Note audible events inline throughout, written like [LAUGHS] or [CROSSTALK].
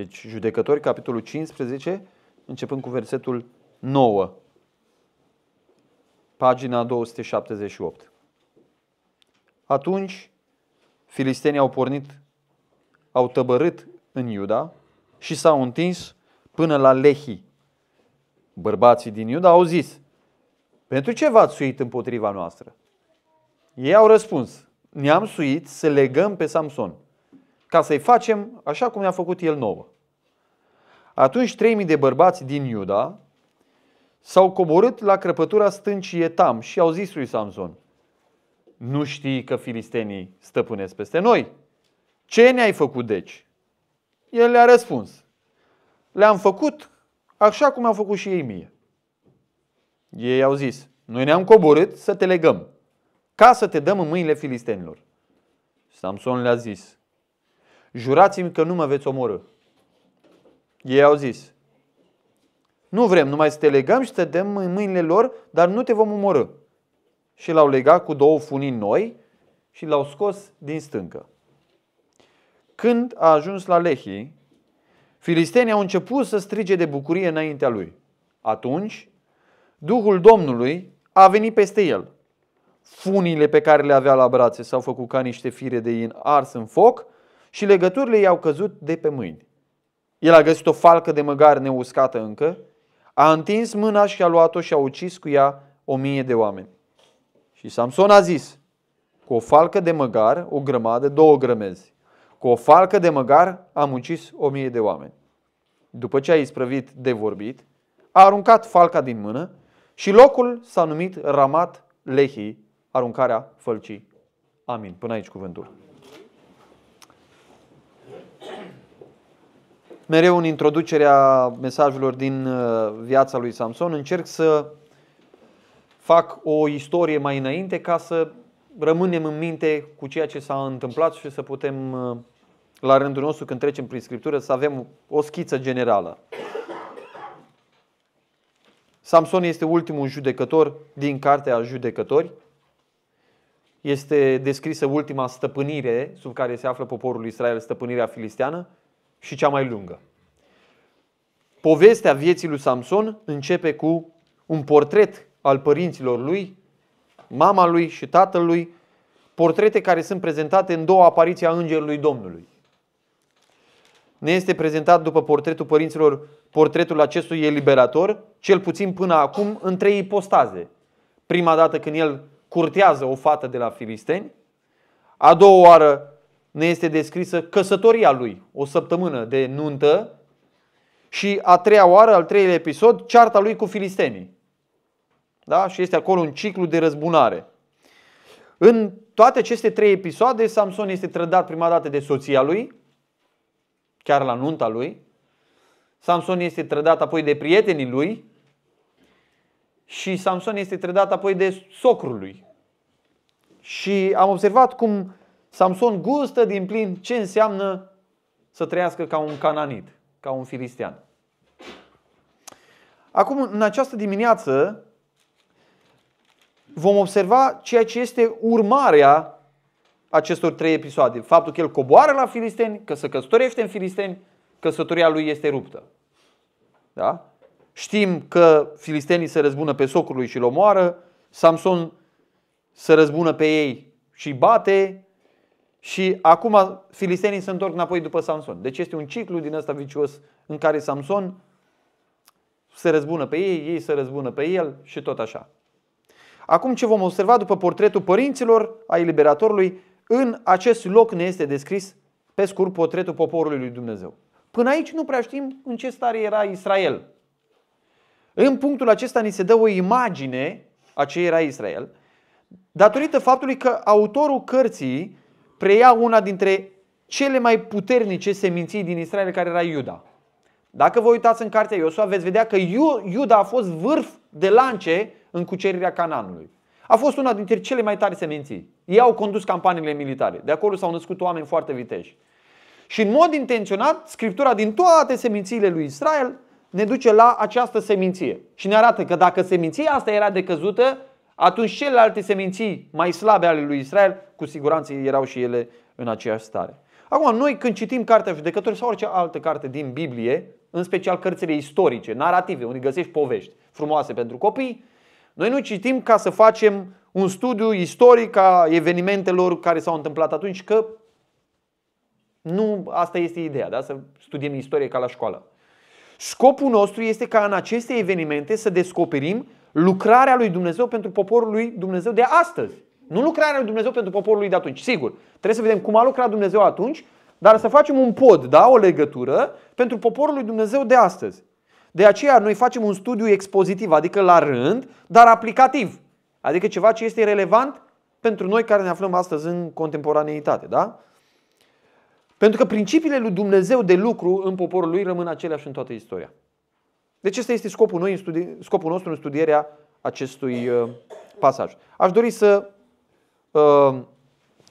Deci, judecători, capitolul 15, începând cu versetul 9, pagina 278. Atunci, filistenii au pornit, au tăbărât în Iuda și s-au întins până la Lehi. Bărbații din Iuda au zis, pentru ce v-ați suit împotriva noastră? Ei au răspuns, ne-am suit să legăm pe Samson – ca să-i facem așa cum ne-a făcut el nouă. Atunci 3.000 de bărbați din Iuda s-au coborât la crăpătura stâncii Etam și au zis lui Samson, nu știi că filistenii stăpânesc peste noi? Ce ne-ai făcut deci? El le-a răspuns, le-am făcut așa cum au făcut și ei mie. Ei au zis, noi ne-am coborât să te legăm, ca să te dăm în mâinile filistenilor. Samson le-a zis, jurați-mi că nu mă veți omorâ. Ei au zis, nu vrem numai să te legăm și să dăm în mâinile lor, dar nu te vom omorâ. Și l-au legat cu două funii noi și l-au scos din stâncă. Când a ajuns la Lehi, filistenii au început să strige de bucurie înaintea lui. Atunci, Duhul Domnului a venit peste el. Funile pe care le avea la brațe s-au făcut ca niște fire de in ars în foc – și legăturile i-au căzut de pe mâini. El a găsit o falcă de măgar neuscată încă, a întins mâna și a luat-o și a ucis cu ea o mie de oameni. Și Samson a zis, cu o falcă de măgar, o grămadă, două grămezi. Cu o falcă de măgar am ucis o mie de oameni. După ce a isprăvit de vorbit, a aruncat falca din mână și locul s-a numit Ramat Lehi, aruncarea fălcii. Amin. Până aici cuvântul. mereu în introducerea mesajelor din uh, viața lui Samson, încerc să fac o istorie mai înainte ca să rămânem în minte cu ceea ce s-a întâmplat și să putem, uh, la rândul nostru, când trecem prin Scriptură, să avem o schiță generală. Samson este ultimul judecător din Cartea Judecători. Este descrisă ultima stăpânire sub care se află poporul Israel, stăpânirea filisteană și cea mai lungă. Povestea vieții lui Samson începe cu un portret al părinților lui, mama lui și tatălui, portrete care sunt prezentate în două apariții a Îngerului Domnului. Ne este prezentat după portretul părinților portretul acestui eliberator, cel puțin până acum, în trei ipostaze. Prima dată când el curtează o fată de la filisteni, a doua oară ne este descrisă căsătoria lui, o săptămână de nuntă și a treia oară, al treilea episod, cearta lui cu filistenii. Da? Și este acolo un ciclu de răzbunare. În toate aceste trei episoade, Samson este trădat prima dată de soția lui, chiar la nunta lui. Samson este trădat apoi de prietenii lui și Samson este trădat apoi de socrul lui. Și am observat cum Samson gustă din plin ce înseamnă să trăiască ca un cananit, ca un filistean. Acum, în această dimineață, vom observa ceea ce este urmarea acestor trei episoade. Faptul că el coboară la filisteni, că se căsătorește în filisteni, căsătoria lui este ruptă. Da? Știm că filistenii se răzbună pe socul lui și îl omoară, Samson se răzbună pe ei și bate, și acum filistenii se întorc înapoi după Samson. Deci este un ciclu din ăsta vicios în care Samson se răzbună pe ei, ei se răzbună pe el și tot așa. Acum ce vom observa după portretul părinților a eliberatorului, în acest loc ne este descris pe scurt portretul poporului lui Dumnezeu. Până aici nu prea știm în ce stare era Israel. În punctul acesta ni se dă o imagine a ce era Israel, datorită faptului că autorul cărții preia una dintre cele mai puternice seminții din Israel care era Iuda. Dacă vă uitați în cartea Iosua, veți vedea că Iuda a fost vârf de lance în cucerirea Cananului. A fost una dintre cele mai tari seminții. Ei au condus campaniile militare. De acolo s-au născut oameni foarte viteși. Și în mod intenționat, scriptura din toate semințiile lui Israel ne duce la această seminție. Și ne arată că dacă seminția asta era decăzută, atunci celelalte seminții mai slabe ale lui Israel, cu siguranță erau și ele în aceeași stare. Acum, noi când citim Cartea Judecători sau orice altă carte din Biblie, în special cărțile istorice, narrative, unde găsești povești frumoase pentru copii, noi nu citim ca să facem un studiu istoric a evenimentelor care s-au întâmplat atunci, că nu asta este ideea, da? să studiem istorie ca la școală. Scopul nostru este ca în aceste evenimente să descoperim lucrarea lui Dumnezeu pentru poporul lui Dumnezeu de astăzi. Nu lucrarea lui Dumnezeu pentru poporul lui de atunci. Sigur, trebuie să vedem cum a lucrat Dumnezeu atunci, dar să facem un pod, da, o legătură pentru poporul lui Dumnezeu de astăzi. De aceea noi facem un studiu expozitiv, adică la rând, dar aplicativ. Adică ceva ce este relevant pentru noi care ne aflăm astăzi în contemporaneitate, da? Pentru că principiile lui Dumnezeu de lucru în poporul lui rămân aceleași în toată istoria. Deci ăsta este scopul, noi în studi- scopul nostru în studierea acestui uh, pasaj. Aș dori să uh,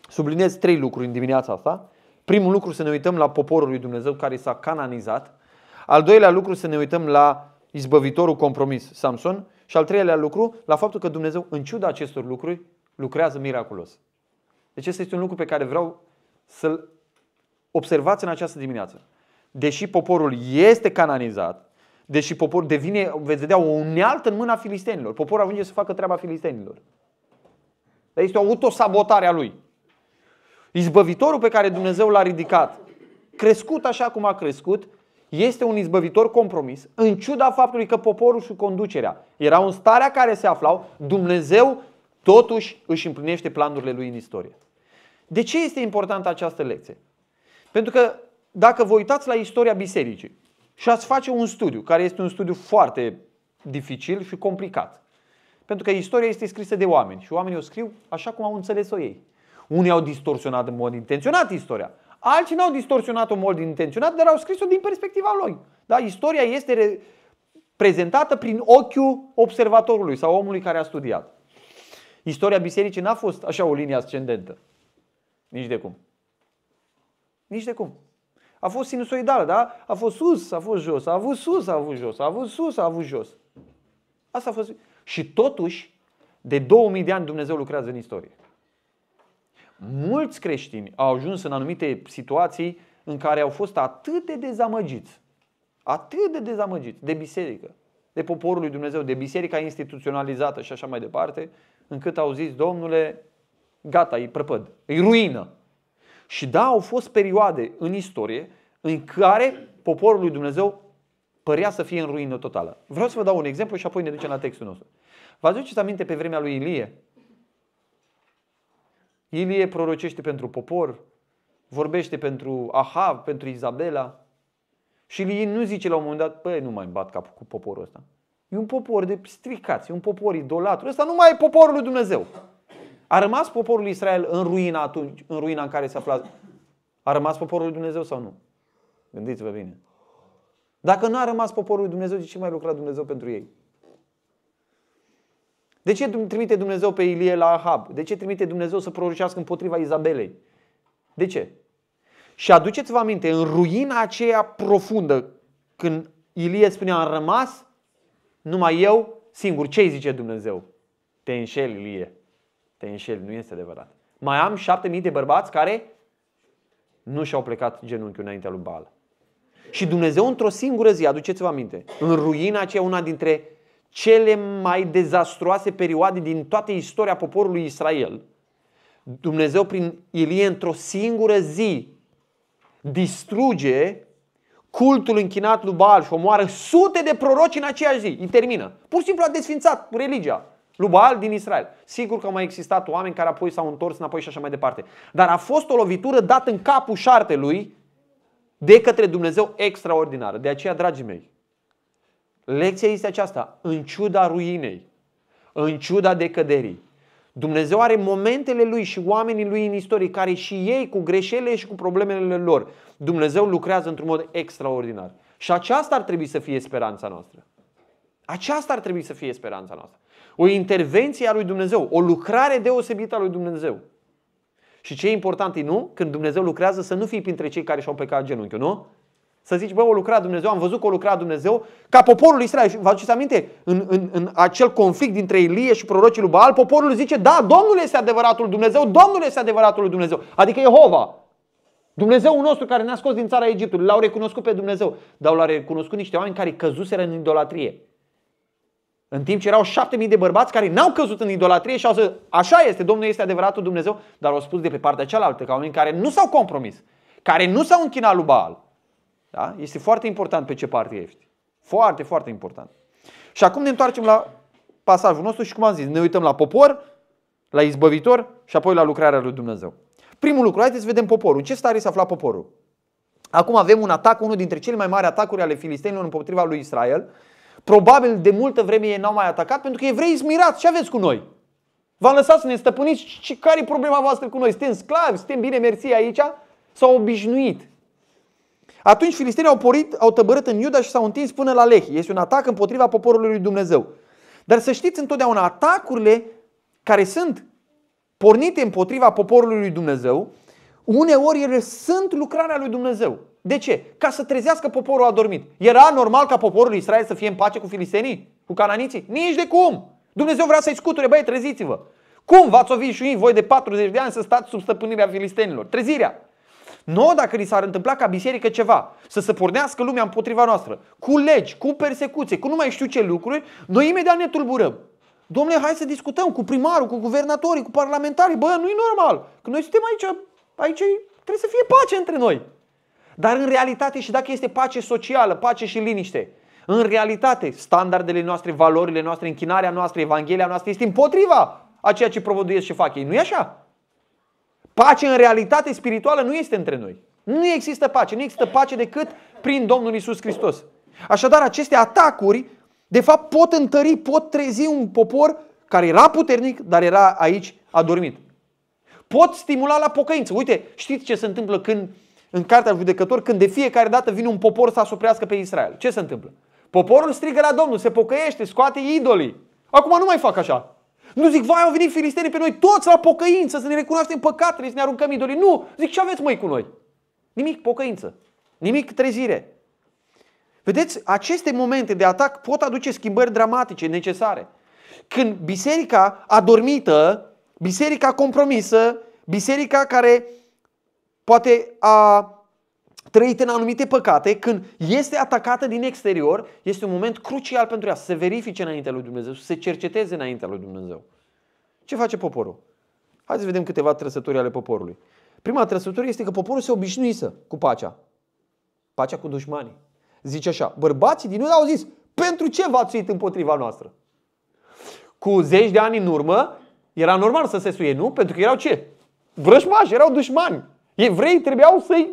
subliniez trei lucruri în dimineața asta. Primul lucru să ne uităm la poporul lui Dumnezeu care s-a cananizat. Al doilea lucru să ne uităm la izbăvitorul compromis, Samson. Și al treilea lucru, la faptul că Dumnezeu, în ciuda acestor lucruri, lucrează miraculos. Deci este un lucru pe care vreau să-l observați în această dimineață. Deși poporul este cananizat, Deși popor devine, veți vedea, o unealtă în mâna filistenilor. Poporul ajunge să facă treaba filistenilor. Dar este o autosabotare a lui. Izbăvitorul pe care Dumnezeu l-a ridicat, crescut așa cum a crescut, este un izbăvitor compromis, în ciuda faptului că poporul și conducerea erau în starea care se aflau, Dumnezeu totuși își împlinește planurile lui în istorie. De ce este importantă această lecție? Pentru că dacă vă uitați la istoria bisericii, și ați face un studiu, care este un studiu foarte dificil și complicat. Pentru că istoria este scrisă de oameni și oamenii o scriu așa cum au înțeles-o ei. Unii au distorsionat în mod intenționat istoria, alții n-au distorsionat-o în mod intenționat, dar au scris-o din perspectiva lor. Da? Istoria este re- prezentată prin ochiul observatorului sau omului care a studiat. Istoria bisericii n-a fost așa o linie ascendentă. Nici de cum. Nici de cum. A fost sinusoidală, da? A fost sus, a fost jos, a avut sus, a avut jos, a avut sus, a avut jos. Asta a fost. Și totuși, de 2000 de ani Dumnezeu lucrează în istorie. Mulți creștini au ajuns în anumite situații în care au fost atât de dezamăgiți, atât de dezamăgiți de biserică, de poporul lui Dumnezeu, de biserica instituționalizată și așa mai departe, încât au zis, domnule, gata, e prăpăd, e ruină. Și da, au fost perioade în istorie în care poporul lui Dumnezeu părea să fie în ruină totală. Vreau să vă dau un exemplu și apoi ne ducem la textul nostru. Vă aduceți aminte pe vremea lui Ilie? Ilie prorocește pentru popor, vorbește pentru Ahav, pentru Izabela. Și Ilie nu zice la un moment dat, păi nu mai bat capul cu poporul ăsta. E un popor de stricați, e un popor idolatru. Ăsta nu mai e poporul lui Dumnezeu. A rămas poporul Israel în ruina atunci, în ruina în care se afla? A rămas poporul lui Dumnezeu sau nu? Gândiți-vă bine. Dacă nu a rămas poporul lui Dumnezeu, de ce mai lucra Dumnezeu pentru ei? De ce trimite Dumnezeu pe Ilie la Ahab? De ce trimite Dumnezeu să prorocească împotriva Izabelei? De ce? Și aduceți-vă aminte, în ruina aceea profundă, când Ilie spunea, am rămas numai eu singur. Ce zice Dumnezeu? Te înșeli, Ilie. Te înșeli, nu este adevărat. Mai am șapte mii de bărbați care nu și-au plecat genunchiul înaintea lui Baal. Și Dumnezeu într-o singură zi, aduceți-vă aminte, în ruina aceea una dintre cele mai dezastruoase perioade din toată istoria poporului Israel, Dumnezeu prin Ilie într-o singură zi distruge cultul închinat lui Baal și omoară sute de proroci în aceeași zi. Îi termină. Pur și simplu a desfințat religia. Lubal din Israel. Sigur că au mai existat oameni care apoi s-au întors înapoi și așa mai departe. Dar a fost o lovitură dată în capul șartelui de către Dumnezeu extraordinară. De aceea, dragii mei, lecția este aceasta. În ciuda ruinei, în ciuda decăderii, Dumnezeu are momentele lui și oamenii lui în istorie, care și ei cu greșelile și cu problemele lor, Dumnezeu lucrează într-un mod extraordinar. Și aceasta ar trebui să fie speranța noastră. Aceasta ar trebui să fie speranța noastră. O intervenție a lui Dumnezeu, o lucrare deosebită a lui Dumnezeu. Și ce e important e nu, când Dumnezeu lucrează, să nu fii printre cei care și-au plecat genunchiul, nu? Să zici, bă, o lucra Dumnezeu, am văzut că o lucra Dumnezeu, ca poporul Israel. Și vă aduceți aminte? În, în, în acel conflict dintre Ilie și prorocii lui Baal, poporul zice, da, Domnul este adevăratul Dumnezeu, Domnul este adevăratul lui Dumnezeu. Adică Jehova. Dumnezeu nostru care ne-a scos din țara Egiptului, l-au recunoscut pe Dumnezeu, dar l-au recunoscut niște oameni care căzuseră în idolatrie. În timp ce erau șapte mii de bărbați care n-au căzut în idolatrie și au zis, așa este, Domnul este adevăratul Dumnezeu, dar au spus de pe partea cealaltă, ca oameni care nu s-au compromis, care nu s-au închinat lui Baal. Da? Este foarte important pe ce parte ești. Foarte, foarte important. Și acum ne întoarcem la pasajul nostru și cum am zis, ne uităm la popor, la izbăvitor și apoi la lucrarea lui Dumnezeu. Primul lucru, haideți să vedem poporul. În ce stare se afla poporul? Acum avem un atac, unul dintre cele mai mari atacuri ale filistenilor împotriva lui Israel Probabil de multă vreme ei n-au mai atacat pentru că evreii sunt mirați. Ce aveți cu noi? V-am lăsat să ne stăpâniți și care e problema voastră cu noi? Suntem sclavi, suntem bine mersi aici? S-au obișnuit. Atunci filistenii au porit, au tăbărât în Iuda și s-au întins până la Lehi. Este un atac împotriva poporului lui Dumnezeu. Dar să știți întotdeauna, atacurile care sunt pornite împotriva poporului lui Dumnezeu, uneori ele sunt lucrarea lui Dumnezeu. De ce? Ca să trezească poporul adormit. Era normal ca poporul Israel să fie în pace cu filistenii? Cu cananiții? Nici de cum! Dumnezeu vrea să-i scuture, băi, treziți-vă! Cum v-ați și voi de 40 de ani să stați sub stăpânirea filistenilor? Trezirea! Nu dacă li s-ar întâmpla ca biserică ceva, să se pornească lumea împotriva noastră, cu legi, cu persecuție, cu nu mai știu ce lucruri, noi imediat ne tulburăm. Domnule, hai să discutăm cu primarul, cu guvernatorii, cu parlamentarii. Bă, nu e normal. Că noi suntem aici, aici trebuie să fie pace între noi. Dar în realitate și dacă este pace socială, pace și liniște, în realitate standardele noastre, valorile noastre, închinarea noastră, Evanghelia noastră este împotriva a ceea ce provăduiesc și fac ei. Nu e așa? Pace în realitate spirituală nu este între noi. Nu există pace. Nu există pace decât prin Domnul Isus Hristos. Așadar, aceste atacuri, de fapt, pot întări, pot trezi un popor care era puternic, dar era aici adormit. Pot stimula la pocăință. Uite, știți ce se întâmplă când în cartea judecător, când de fiecare dată vine un popor să asuprească pe Israel. Ce se întâmplă? Poporul strigă la Domnul, se pocăiește, scoate idolii. Acum nu mai fac așa. Nu zic, vai, au venit filistenii pe noi toți la pocăință, să ne recunoaștem păcatele, să ne aruncăm idolii. Nu, zic, ce aveți mai cu noi? Nimic pocăință, nimic trezire. Vedeți, aceste momente de atac pot aduce schimbări dramatice, necesare. Când biserica adormită, biserica compromisă, biserica care poate a trăit în anumite păcate, când este atacată din exterior, este un moment crucial pentru ea să se verifice înaintea lui Dumnezeu, să se cerceteze înaintea lui Dumnezeu. Ce face poporul? Hai să vedem câteva trăsături ale poporului. Prima trăsătură este că poporul se obișnuise cu pacea. Pacea cu dușmanii. Zice așa, bărbații din Iuda au zis, pentru ce v-ați suit împotriva noastră? Cu zeci de ani în urmă, era normal să se suie, nu? Pentru că erau ce? Vrăjmași, erau dușmani. Evrei trebuiau să-i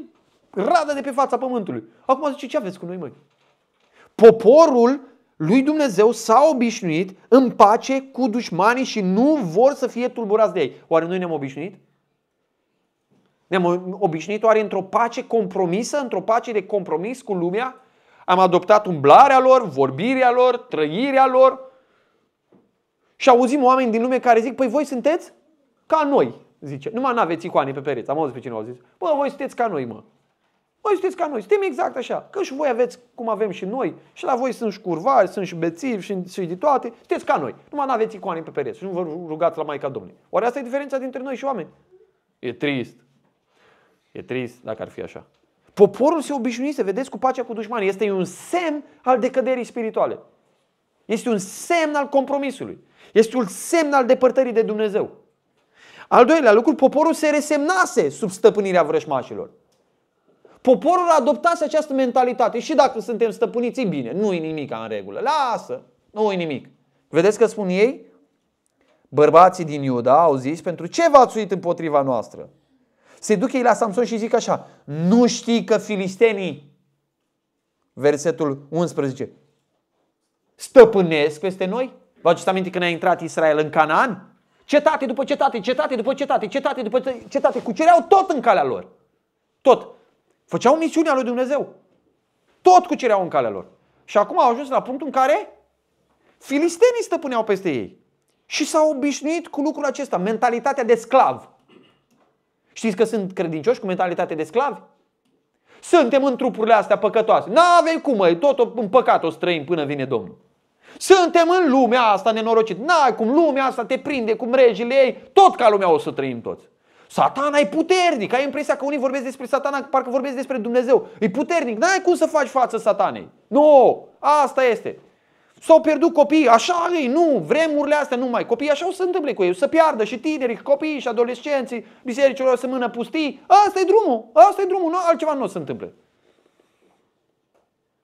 radă de pe fața pământului. Acum zice, ce aveți cu noi, măi? Poporul lui Dumnezeu s-a obișnuit în pace cu dușmanii și nu vor să fie tulburați de ei. Oare noi ne-am obișnuit? Ne-am obișnuit oare într-o pace compromisă, într-o pace de compromis cu lumea? Am adoptat umblarea lor, vorbirea lor, trăirea lor. Și auzim oameni din lume care zic, păi voi sunteți ca noi zice. Numai nu aveți icoane pe pereți. Am auzit pe cineva, au zis. Bă, voi sunteți ca noi, mă. Voi sunteți ca noi, suntem exact așa. Că și voi aveți cum avem și noi, și la voi sunt și curvari, sunt și bețivi, și, și de toate. Sunteți ca noi. Numai nu aveți icoane pe pereți și nu vă rugați la Maica Domnului. Oare asta e diferența dintre noi și oameni. E trist. E trist dacă ar fi așa. Poporul se obișnuise, vedeți, cu pacea cu dușmanii. Este un semn al decăderii spirituale. Este un semn al compromisului. Este un semn al depărtării de Dumnezeu. Al doilea lucru, poporul se resemnase sub stăpânirea vrășmașilor. Poporul adoptase această mentalitate. Și dacă suntem stăpâniți, bine, nu-i nimic în regulă. Lasă, nu-i nimic. Vedeți că spun ei? Bărbații din Iuda au zis, pentru ce v-ați uit împotriva noastră? Se duc ei la Samson și zic așa, nu știi că filistenii, versetul 11, stăpânesc peste noi? Vă aduceți aminte când a intrat Israel în Canaan? Cetate după cetate, cetate după cetate, cetate după cetate, cucereau tot în calea lor. Tot. Făceau misiunea lui Dumnezeu. Tot cucereau în calea lor. Și acum au ajuns la punctul în care filistenii stăpâneau peste ei. Și s-au obișnuit cu lucrul acesta, mentalitatea de sclav. Știți că sunt credincioși cu mentalitate de sclav? Suntem în trupurile astea păcătoase. N-avem cum, măi, tot în păcat o străim până vine Domnul. Suntem în lumea asta nenorocit. N-ai cum lumea asta te prinde cu mrejile ei, tot ca lumea o să trăim toți. Satana e puternic, ai impresia că unii vorbesc despre satana, parcă vorbesc despre Dumnezeu. E puternic, n-ai cum să faci față satanei. Nu, asta este. S-au pierdut copiii, așa ei nu, vremurile astea nu mai. Copiii așa o să întâmple cu ei, o să piardă și tinerii, copiii și adolescenții, bisericile o să mână pustii. Asta e drumul, asta e drumul, nu, altceva nu o să întâmple.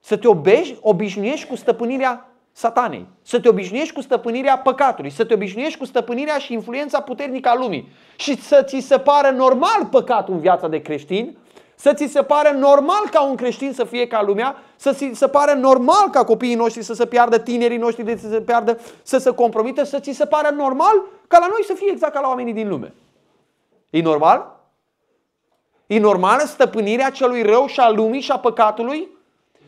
Să te obești, obișnuiești cu stăpânirea satanei, să te obișnuiești cu stăpânirea păcatului, să te obișnuiești cu stăpânirea și influența puternică a lumii și să ți se pară normal păcatul în viața de creștin, să ți se pară normal ca un creștin să fie ca lumea, să ți se pară normal ca copiii noștri să se piardă, tinerii noștri să se piardă, să se compromită, să ți se pară normal ca la noi să fie exact ca la oamenii din lume. E normal? E normală stăpânirea celui rău și a lumii și a păcatului?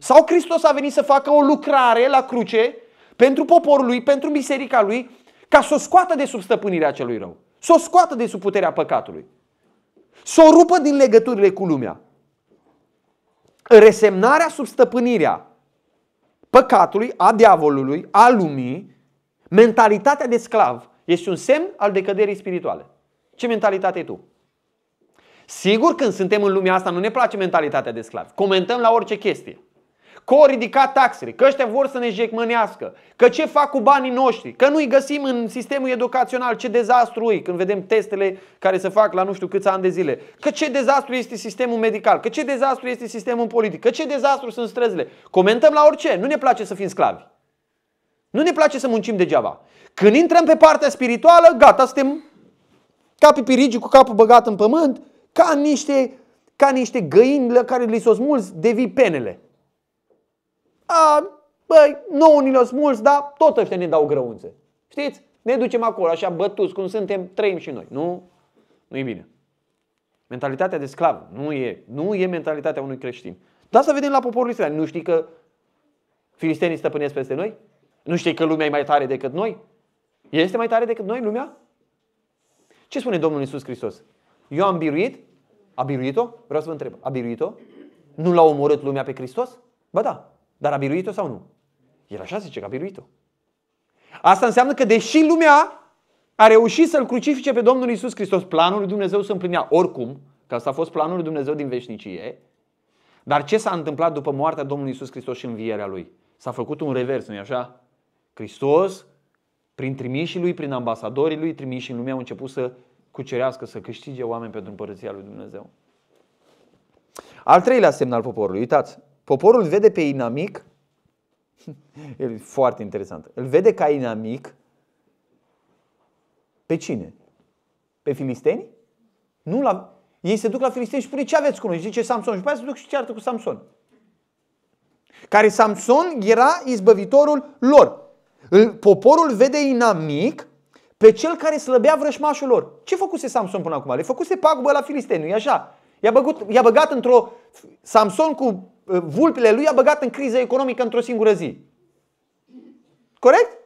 Sau Hristos a venit să facă o lucrare la cruce pentru poporul lui, pentru biserica lui, ca să o scoată de sub stăpânirea celui rău. Să o scoată de sub puterea păcatului. Să o rupă din legăturile cu lumea. Resemnarea sub stăpânirea păcatului, a diavolului, a lumii, mentalitatea de sclav este un semn al decăderii spirituale. Ce mentalitate ai tu? Sigur, când suntem în lumea asta, nu ne place mentalitatea de sclav. Comentăm la orice chestie că au ridicat taxele, că ăștia vor să ne jecmănească, că ce fac cu banii noștri, că nu-i găsim în sistemul educațional, ce dezastru e când vedem testele care se fac la nu știu câți ani de zile, că ce dezastru este sistemul medical, că ce dezastru este sistemul politic, că ce dezastru sunt străzile. Comentăm la orice, nu ne place să fim sclavi. Nu ne place să muncim degeaba. Când intrăm pe partea spirituală, gata, suntem ca pipirigii cu capul băgat în pământ, ca niște, ca niște găini la care li s-o smulzi, devii penele. A, băi, nouă ni mulți, dar tot ăștia ne dau grăunțe. Știți? Ne ducem acolo, așa bătuți, cum suntem, trăim și noi. Nu? Nu e bine. Mentalitatea de sclav nu e, nu e mentalitatea unui creștin. Dar să vedem la poporul Israel. Nu știi că filistenii stăpânesc peste noi? Nu știi că lumea e mai tare decât noi? Este mai tare decât noi lumea? Ce spune Domnul Isus Hristos? Eu am biruit? A biruit-o? Vreau să vă întreb. A biruit-o? Nu l-a omorât lumea pe Hristos? Ba da. Dar a biruit-o sau nu? El așa zice că a biruit-o. Asta înseamnă că deși lumea a reușit să-L crucifice pe Domnul Isus Hristos, planul lui Dumnezeu se împlinea oricum, că asta a fost planul lui Dumnezeu din veșnicie, dar ce s-a întâmplat după moartea Domnului Isus Hristos și învierea Lui? S-a făcut un revers, nu-i așa? Hristos, prin trimișii Lui, prin ambasadorii Lui, trimișii în lume au început să cucerească, să câștige oameni pentru împărăția Lui Dumnezeu. Al treilea semn al poporului, uitați, Poporul vede pe inamic, [LAUGHS] e foarte interesant, îl vede ca inamic pe cine? Pe filisteni? Nu la... Ei se duc la filisteni și spune ce aveți cu noi? Zice Samson. Și pe aia se duc și ceartă cu Samson. Care Samson era izbăvitorul lor. Poporul vede inamic pe cel care slăbea vrășmașul lor. Ce făcuse Samson până acum? Le făcuse pagubă la filisteni, nu așa? I-a, băgut, i-a băgat într-o... Samson cu Uh, vulpile lui a băgat în criză economică într-o singură zi. Corect?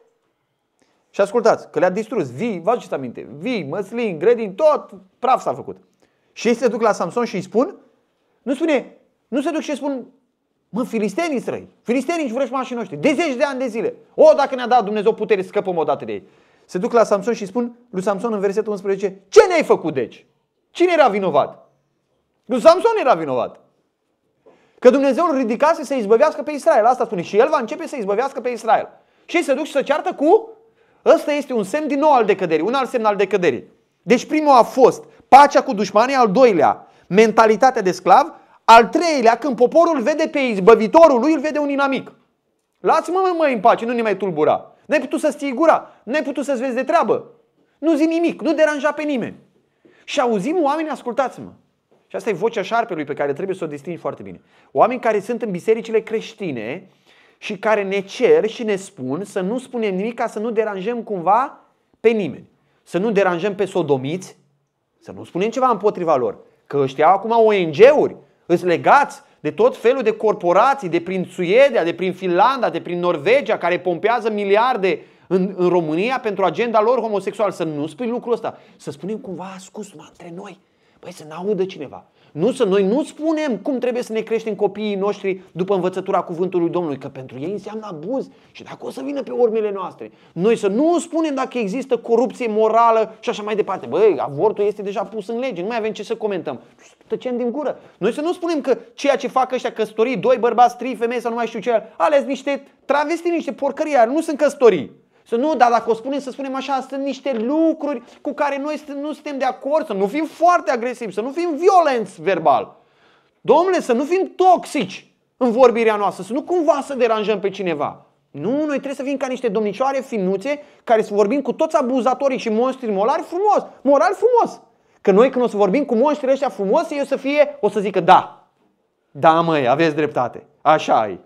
Și ascultați, că le-a distrus vii, vă aduceți aminte, vii, măslin, grădin, tot praf s-a făcut. Și ei se duc la Samson și îi spun, nu spune, nu se duc și îi spun, mă, filistenii străi, filistenii își vrășmașii noștri, de zeci de ani de zile. O, dacă ne-a dat Dumnezeu putere să scăpăm odată de ei. Se duc la Samson și spun lui Samson în versetul 11, ce ne-ai făcut deci? Cine era vinovat? Lui Samson era vinovat. Că Dumnezeu îl ridicase să izbăvească pe Israel. Asta spune. Și el va începe să izbăvească pe Israel. Și se duc și se ceartă cu... Ăsta este un semn din nou al decăderii, un alt semn al decăderii. Deci primul a fost pacea cu dușmanii, al doilea mentalitatea de sclav, al treilea când poporul vede pe izbăvitorul lui, îl vede un inamic. Lasă-mă mă în pace, nu ne mai tulbura. N-ai putut să-ți ții gura, n-ai putut să-ți vezi de treabă. Nu zi nimic, nu deranja pe nimeni. Și auzim oameni, ascultați-mă, și asta e vocea șarpelui pe care trebuie să o distingi foarte bine. Oameni care sunt în bisericile creștine și care ne cer și ne spun să nu spunem nimic ca să nu deranjăm cumva pe nimeni. Să nu deranjăm pe sodomiți, să nu spunem ceva împotriva lor. Că ăștia acum ONG-uri, îți legați de tot felul de corporații, de prin Suedia, de prin Finlanda, de prin Norvegia, care pompează miliarde în, în România pentru agenda lor homosexuală. Să nu spui lucrul ăsta. Să spunem cumva ascuns între noi. Păi să n-audă cineva. Nu să noi nu spunem cum trebuie să ne creștem copiii noștri după învățătura cuvântului Domnului, că pentru ei înseamnă abuz și dacă o să vină pe urmele noastre. Noi să nu spunem dacă există corupție morală și așa mai departe. Băi, avortul este deja pus în lege, nu mai avem ce să comentăm. Tăcem din gură. Noi să nu spunem că ceea ce fac ăștia căsătorii, doi bărbați, trei femei sau nu mai știu ce, ales niște travesti, niște porcării, nu sunt căsătorii. Să nu, dar dacă o spunem, să spunem așa, sunt niște lucruri cu care noi nu suntem de acord, să nu fim foarte agresivi, să nu fim violenți verbal. Domnule, să nu fim toxici în vorbirea noastră, să nu cumva să deranjăm pe cineva. Nu, noi trebuie să fim ca niște domnicioare finuțe care să vorbim cu toți abuzatorii și monștrii morali frumos. Moral frumos. Că noi când o să vorbim cu monștrii ăștia frumos, eu să fie, o să zică da. Da, măi, aveți dreptate. Așa e.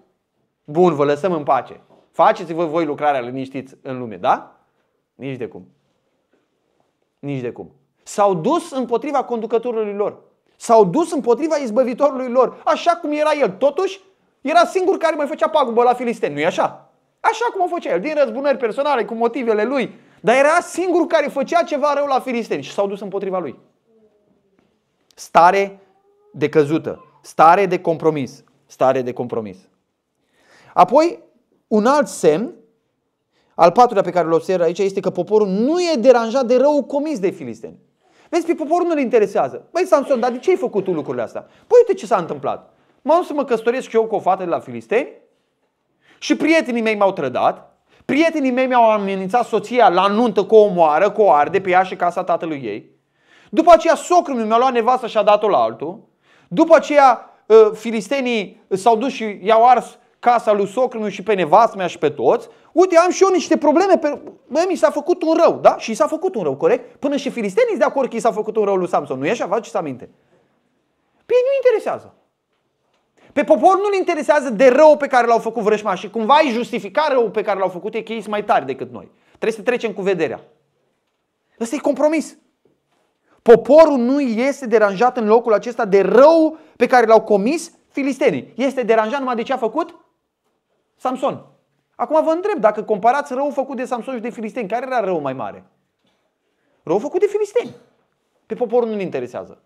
Bun, vă lăsăm în pace. Faceți-vă voi lucrarea liniștiți în lume, da? Nici de cum. Nici de cum. S-au dus împotriva conducătorului lor. S-au dus împotriva izbăvitorului lor, așa cum era el. Totuși, era singur care mai făcea pagubă la filisteni, nu-i așa? Așa cum o făcea el, din răzbunări personale, cu motivele lui. Dar era singurul care făcea ceva rău la filisteni și s-au dus împotriva lui. Stare de căzută, stare de compromis, stare de compromis. Apoi, un alt semn, al patrulea pe care îl observ aici, este că poporul nu e deranjat de rău comis de filisteni. Vezi, pe poporul nu-l interesează. Băi, Samson, dar de ce ai făcut tu lucrurile astea? Păi uite ce s-a întâmplat. M-am să mă căsătoresc și eu cu o fată de la filisteni și prietenii mei m-au trădat, prietenii mei mi-au amenințat soția la nuntă cu o moară, cu o arde pe ea și casa tatălui ei. După aceea socrul meu mi-a luat nevasta și a dat-o la altul. După aceea uh, filistenii s-au dus și i-au ars casa lui socrul și pe mea și pe toți, uite, am și eu niște probleme, pe... Bă, mi s-a făcut un rău, da? Și s-a făcut un rău, corect? Până și filistenii de acord că i s-a făcut un rău lui Samson, nu e așa? Faceți aminte. Pe ei nu interesează. Pe popor nu-l interesează de rău pe care l-au făcut vrășmașii. Cumva îi justifica rău pe care l-au făcut, e că ei mai tari decât noi. Trebuie să trecem cu vederea. Ăsta e compromis. Poporul nu este deranjat în locul acesta de rău pe care l-au comis filistenii. Este deranjat numai de ce a făcut Samson. Acum vă întreb, dacă comparați rău făcut de Samson și de filisteni, care era rău mai mare? Rău făcut de filisteni. Pe poporul nu-l interesează.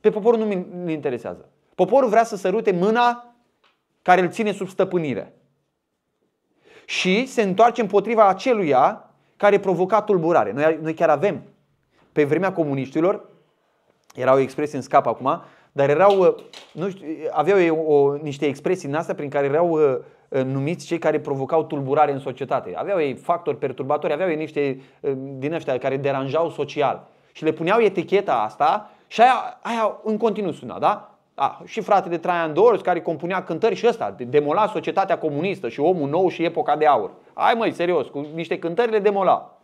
Pe poporul nu-l interesează. Poporul vrea să sărute mâna care îl ține sub stăpânire. Și se întoarce împotriva aceluia care provoca tulburare. Noi, noi chiar avem, pe vremea comuniștilor, era o expresie în scap acum, dar erau, uh, nu știu, aveau o, niște expresii în astea prin care erau uh, uh, numiți cei care provocau tulburare în societate. Aveau ei factori perturbatori, aveau ei niște din ăștia care deranjau social. Și le puneau eticheta asta și aia, aia în continuu suna, da? A, și fratele Traian Doros care compunea cântări și ăsta, demola societatea comunistă și omul nou și epoca de aur. Hai măi, serios, cu niște cântări le demola.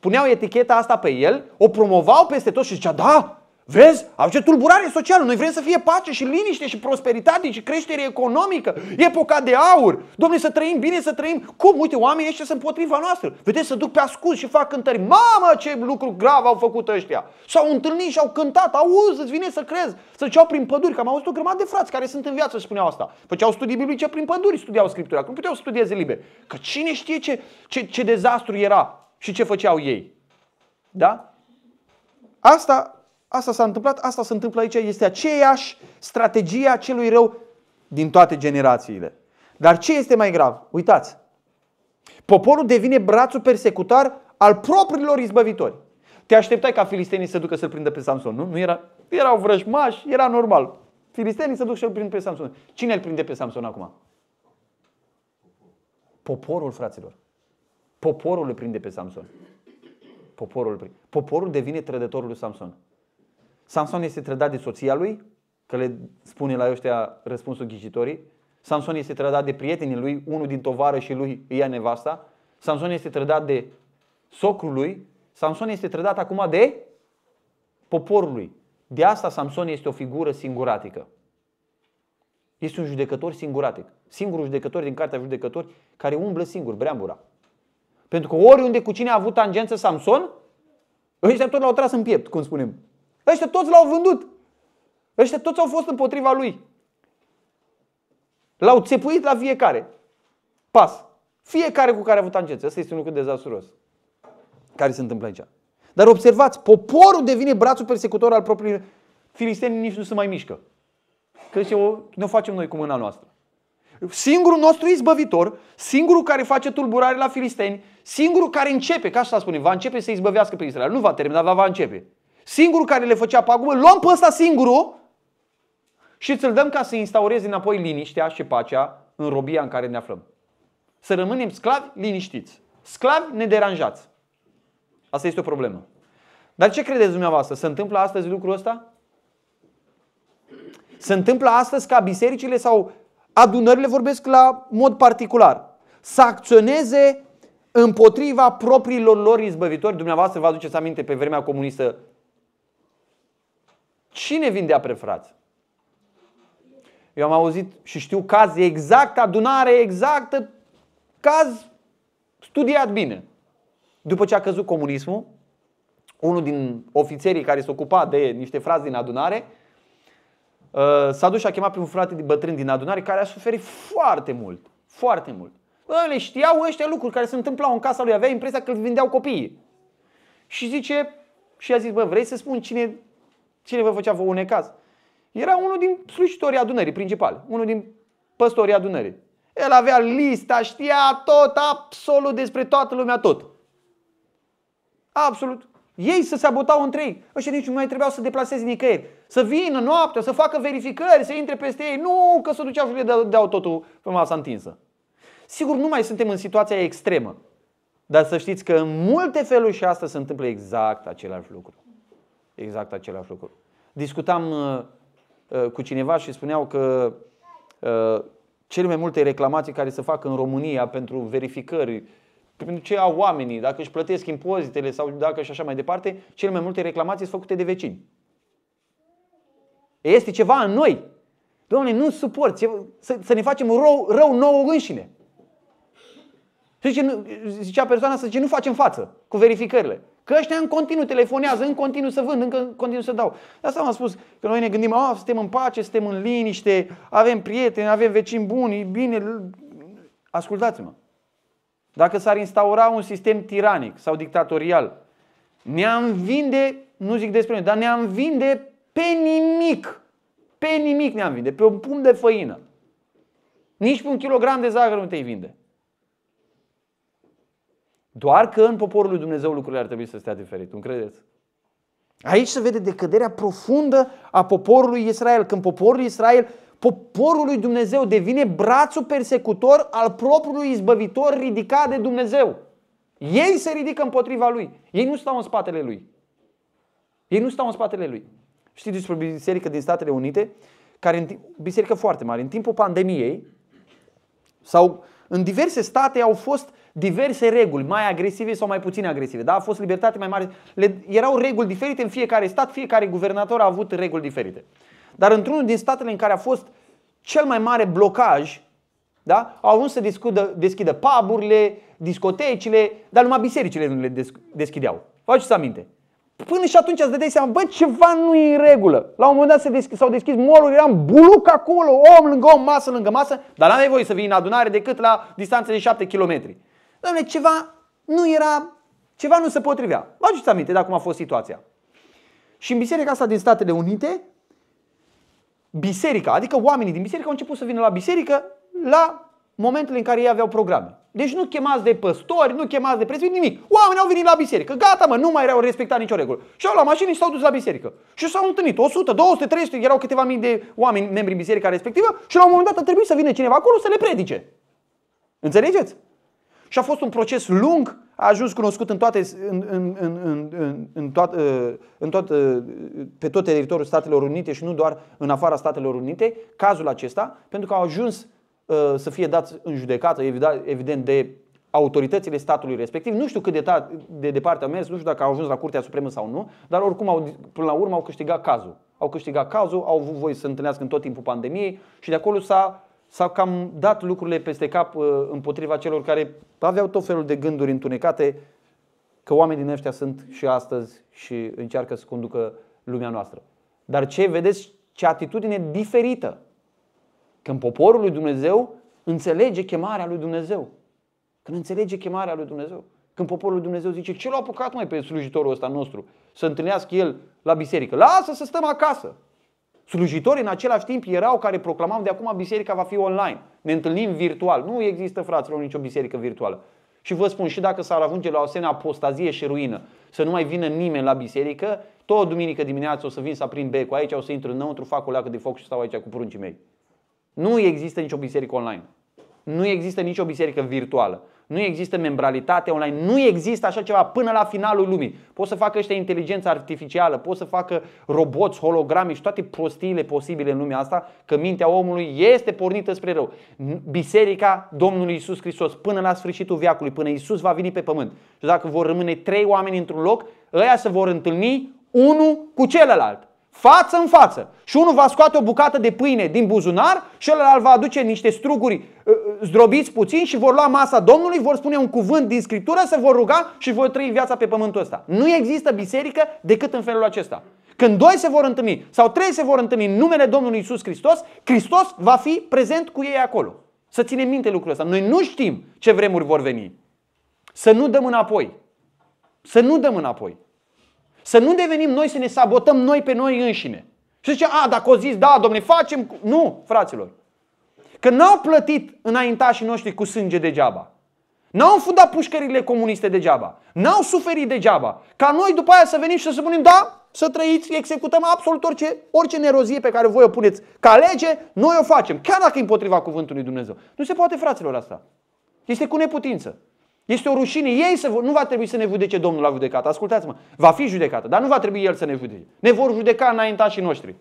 Puneau eticheta asta pe el, o promovau peste tot și zicea, da, Vezi? ce tulburare socială. Noi vrem să fie pace și liniște și prosperitate și creștere economică. Epoca de aur. Domne, să trăim bine, să trăim. Cum? Uite, oamenii ăștia sunt potriva noastră. Vedeți, să duc pe ascuns și fac cântări. Mamă, ce lucru grav au făcut ăștia. S-au întâlnit și au cântat. Auzi, îți vine să crezi. Să ceau prin păduri. Că am auzit o grămadă de frați care sunt în viață și spuneau asta. Făceau studii biblice prin păduri, studiau scriptura. Cum puteau să studieze liber? Că cine știe ce, ce, ce dezastru era și ce făceau ei. Da? Asta Asta s-a întâmplat, asta se întâmplă aici, este aceeași strategie a celui rău din toate generațiile. Dar ce este mai grav? Uitați! Poporul devine brațul persecutar al propriilor izbăvitori. Te așteptai ca filistenii să ducă să-l prindă pe Samson, nu? Nu era, erau vrăjmași, era normal. Filistenii să duc și l prind pe Samson. Cine îl prinde pe Samson acum? Poporul, fraților. Poporul îl prinde pe Samson. Poporul, îl prinde. Poporul devine trădătorul lui Samson. Samson este trădat de soția lui, că le spune la ăștia răspunsul ghicitorii. Samson este trădat de prietenii lui, unul din tovară și lui ia nevasta. Samson este trădat de socrul lui. Samson este trădat acum de poporul lui. De asta Samson este o figură singuratică. Este un judecător singuratic. Singurul judecător din cartea judecători care umblă singur, breambura. Pentru că oriunde cu cine a avut tangență Samson, ăștia tot l-au tras în piept, cum spunem Ăștia toți l-au vândut. Ăștia toți au fost împotriva lui. L-au țepuit la fiecare pas. Fiecare cu care a avut tangență. Asta este un lucru dezastruos care se întâmplă aici. Dar observați, poporul devine brațul persecutor al propriului... Filistenii nici nu se mai mișcă. Că ce o, ne facem noi cu mâna noastră. Singurul nostru izbăvitor, singurul care face tulburare la filisteni, singurul care începe, ca asta spune, va începe să izbăvească pe Israel. Nu va termina, dar va începe. Singurul care le făcea pagubă, luăm pe ăsta singurul și ți-l dăm ca să instaureze înapoi liniștea și pacea în robia în care ne aflăm. Să rămânem sclavi liniștiți, sclavi nederanjați. Asta este o problemă. Dar ce credeți dumneavoastră? Se întâmplă astăzi lucrul ăsta? Se întâmplă astăzi ca bisericile sau adunările, vorbesc la mod particular, să acționeze împotriva propriilor lor izbăvitori. Dumneavoastră vă aduceți aminte pe vremea comunistă Cine vindea prefrați? Eu am auzit și știu caz exact, adunare exactă, caz studiat bine. După ce a căzut comunismul, unul din ofițerii care se ocupa de niște frați din adunare, uh, s-a dus și a chemat pe un frate de bătrân din adunare care a suferit foarte mult, foarte mult. Bă, le știau ăștia lucruri care se întâmplau în casa lui, avea impresia că îl vindeau copiii. Și zice, și a zis, bă, vrei să spun cine Cine vă făcea un necaz? Era unul din slujitorii adunării principal, unul din păstorii adunării. El avea lista, știa tot, absolut despre toată lumea tot. Absolut. Ei să se abotau între ei. Așa nici nu mai trebuiau să deplaseze nicăieri. Să vină noaptea, să facă verificări, să intre peste ei. Nu, că să duceau și le deau totul pe masa întinsă. Sigur, nu mai suntem în situația extremă. Dar să știți că în multe feluri și asta se întâmplă exact același lucru exact același lucru. Discutam uh, uh, cu cineva și spuneau că uh, cele mai multe reclamații care se fac în România pentru verificări, pentru ce au oamenii, dacă își plătesc impozitele sau dacă și așa mai departe, cele mai multe reclamații sunt făcute de vecini. Este ceva în noi. Doamne, nu suport să, să ne facem rău, rău nouă înșine. Și zice, zicea persoana să zice, nu facem față cu verificările. Că ăștia în continuu telefonează, în continuu să vând, în continuu să dau. De asta am spus că noi ne gândim, oh, suntem în pace, suntem în liniște, avem prieteni, avem vecini buni, bine. Ascultați-mă. Dacă s-ar instaura un sistem tiranic sau dictatorial, ne-am vinde, nu zic despre noi, dar ne-am vinde pe nimic. Pe nimic ne-am vinde, pe un pumn de făină. Nici pe un kilogram de zahăr nu te-ai vinde. Doar că în poporul lui Dumnezeu lucrurile ar trebui să stea diferit. Nu credeți? Aici se vede decăderea profundă a poporului Israel. Când poporul Israel, poporul lui Dumnezeu devine brațul persecutor al propriului izbăvitor ridicat de Dumnezeu. Ei se ridică împotriva lui. Ei nu stau în spatele lui. Ei nu stau în spatele lui. Știți despre biserică din Statele Unite? Care în, biserică foarte mare. În timpul pandemiei sau în diverse state au fost diverse reguli, mai agresive sau mai puțin agresive. Da? A fost libertate mai mare. Le, erau reguli diferite în fiecare stat, fiecare guvernator a avut reguli diferite. Dar într-unul din statele în care a fost cel mai mare blocaj, da? au ajuns să discudă, deschidă puburile, discotecile, dar numai bisericile nu le deschideau. Faceți aminte. Până și atunci îți dădeai seama, bă, ceva nu e în regulă. La un moment dat s-au deschis, s-au eram buluc acolo, om lângă om, masă lângă masă, dar n-aveai voie să vii în adunare decât la distanță de 7 km. Doamne, ceva nu era, ceva nu se potrivea. Vă aduceți aminte de cum a fost situația. Și în biserica asta din Statele Unite, biserica, adică oamenii din biserică au început să vină la biserică la momentele în care ei aveau programe. Deci nu chemați de păstori, nu chemați de prezbiteri, nimic. Oamenii au venit la biserică. Gata, mă, nu mai erau respectat nicio regulă. Și au luat mașini și s-au dus la biserică. Și s-au întâlnit 100, 200, 300, erau câteva mii de oameni membri în biserica respectivă și la un moment dat a trebuit să vină cineva acolo să le predice. Înțelegeți? Și a fost un proces lung, a ajuns cunoscut în toate, în, în, în, în, în toat, în toat, pe tot teritoriul Statelor Unite și nu doar în afara Statelor Unite, cazul acesta, pentru că au ajuns uh, să fie dați în judecată, evident, de autoritățile statului respectiv. Nu știu cât de, ta, de departe au mers, nu știu dacă au ajuns la Curtea Supremă sau nu, dar oricum au, până la urmă au câștigat cazul. Au câștigat cazul, au avut voie să întâlnească în tot timpul pandemiei și de acolo s-a s-au cam dat lucrurile peste cap uh, împotriva celor care aveau tot felul de gânduri întunecate că oamenii din ăștia sunt și astăzi și încearcă să conducă lumea noastră. Dar ce vedeți, ce atitudine diferită. Când poporul lui Dumnezeu înțelege chemarea lui Dumnezeu. Când înțelege chemarea lui Dumnezeu. Când poporul lui Dumnezeu zice, ce l-a apucat mai pe slujitorul ăsta nostru? Să întâlnească el la biserică. Lasă să stăm acasă. Slujitori în același timp erau care proclamau de acum biserica va fi online. Ne întâlnim virtual. Nu există, fraților, nicio biserică virtuală. Și vă spun, și dacă s-ar ajunge la o asemenea apostazie și ruină, să nu mai vină nimeni la biserică, tot duminică dimineața o să vin să aprind becul aici, o să intru înăuntru, fac o leacă de foc și stau aici cu pruncii mei. Nu există nicio biserică online. Nu există nicio biserică virtuală. Nu există membralitate online, nu există așa ceva până la finalul lumii. Poți să facă ăștia inteligența artificială, poți să facă roboți, holograme și toate prostiile posibile în lumea asta, că mintea omului este pornită spre rău. Biserica Domnului Isus Hristos până la sfârșitul veacului, până Isus va veni pe pământ. Și dacă vor rămâne trei oameni într-un loc, ăia se vor întâlni unul cu celălalt față în față. Și unul va scoate o bucată de pâine din buzunar și ălălalt va aduce niște struguri uh, uh, zdrobiți puțin și vor lua masa Domnului, vor spune un cuvânt din Scriptură, se vor ruga și vor trăi viața pe pământul ăsta. Nu există biserică decât în felul acesta. Când doi se vor întâlni sau trei se vor întâlni în numele Domnului Isus Hristos, Hristos va fi prezent cu ei acolo. Să ținem minte lucrul ăsta. Noi nu știm ce vremuri vor veni. Să nu dăm înapoi. Să nu dăm înapoi. Să nu devenim noi să ne sabotăm noi pe noi înșine. Și zice, a, dacă o zis, da, domne, facem. Nu, fraților. Că n-au plătit înaintașii noștri cu sânge degeaba. N-au înfundat pușcările comuniste degeaba. N-au suferit degeaba. Ca noi după aia să venim și să spunem, da, să trăiți, executăm absolut orice, orice nerozie pe care voi o puneți ca lege, noi o facem, chiar dacă e împotriva cuvântului Dumnezeu. Nu se poate, fraților, asta. Este cu neputință. Este o rușine. Ei să, nu va trebui să ne judece Domnul la judecată. Ascultați-mă. Va fi judecată, dar nu va trebui El să ne judece. Ne vor judeca înaintașii noștri.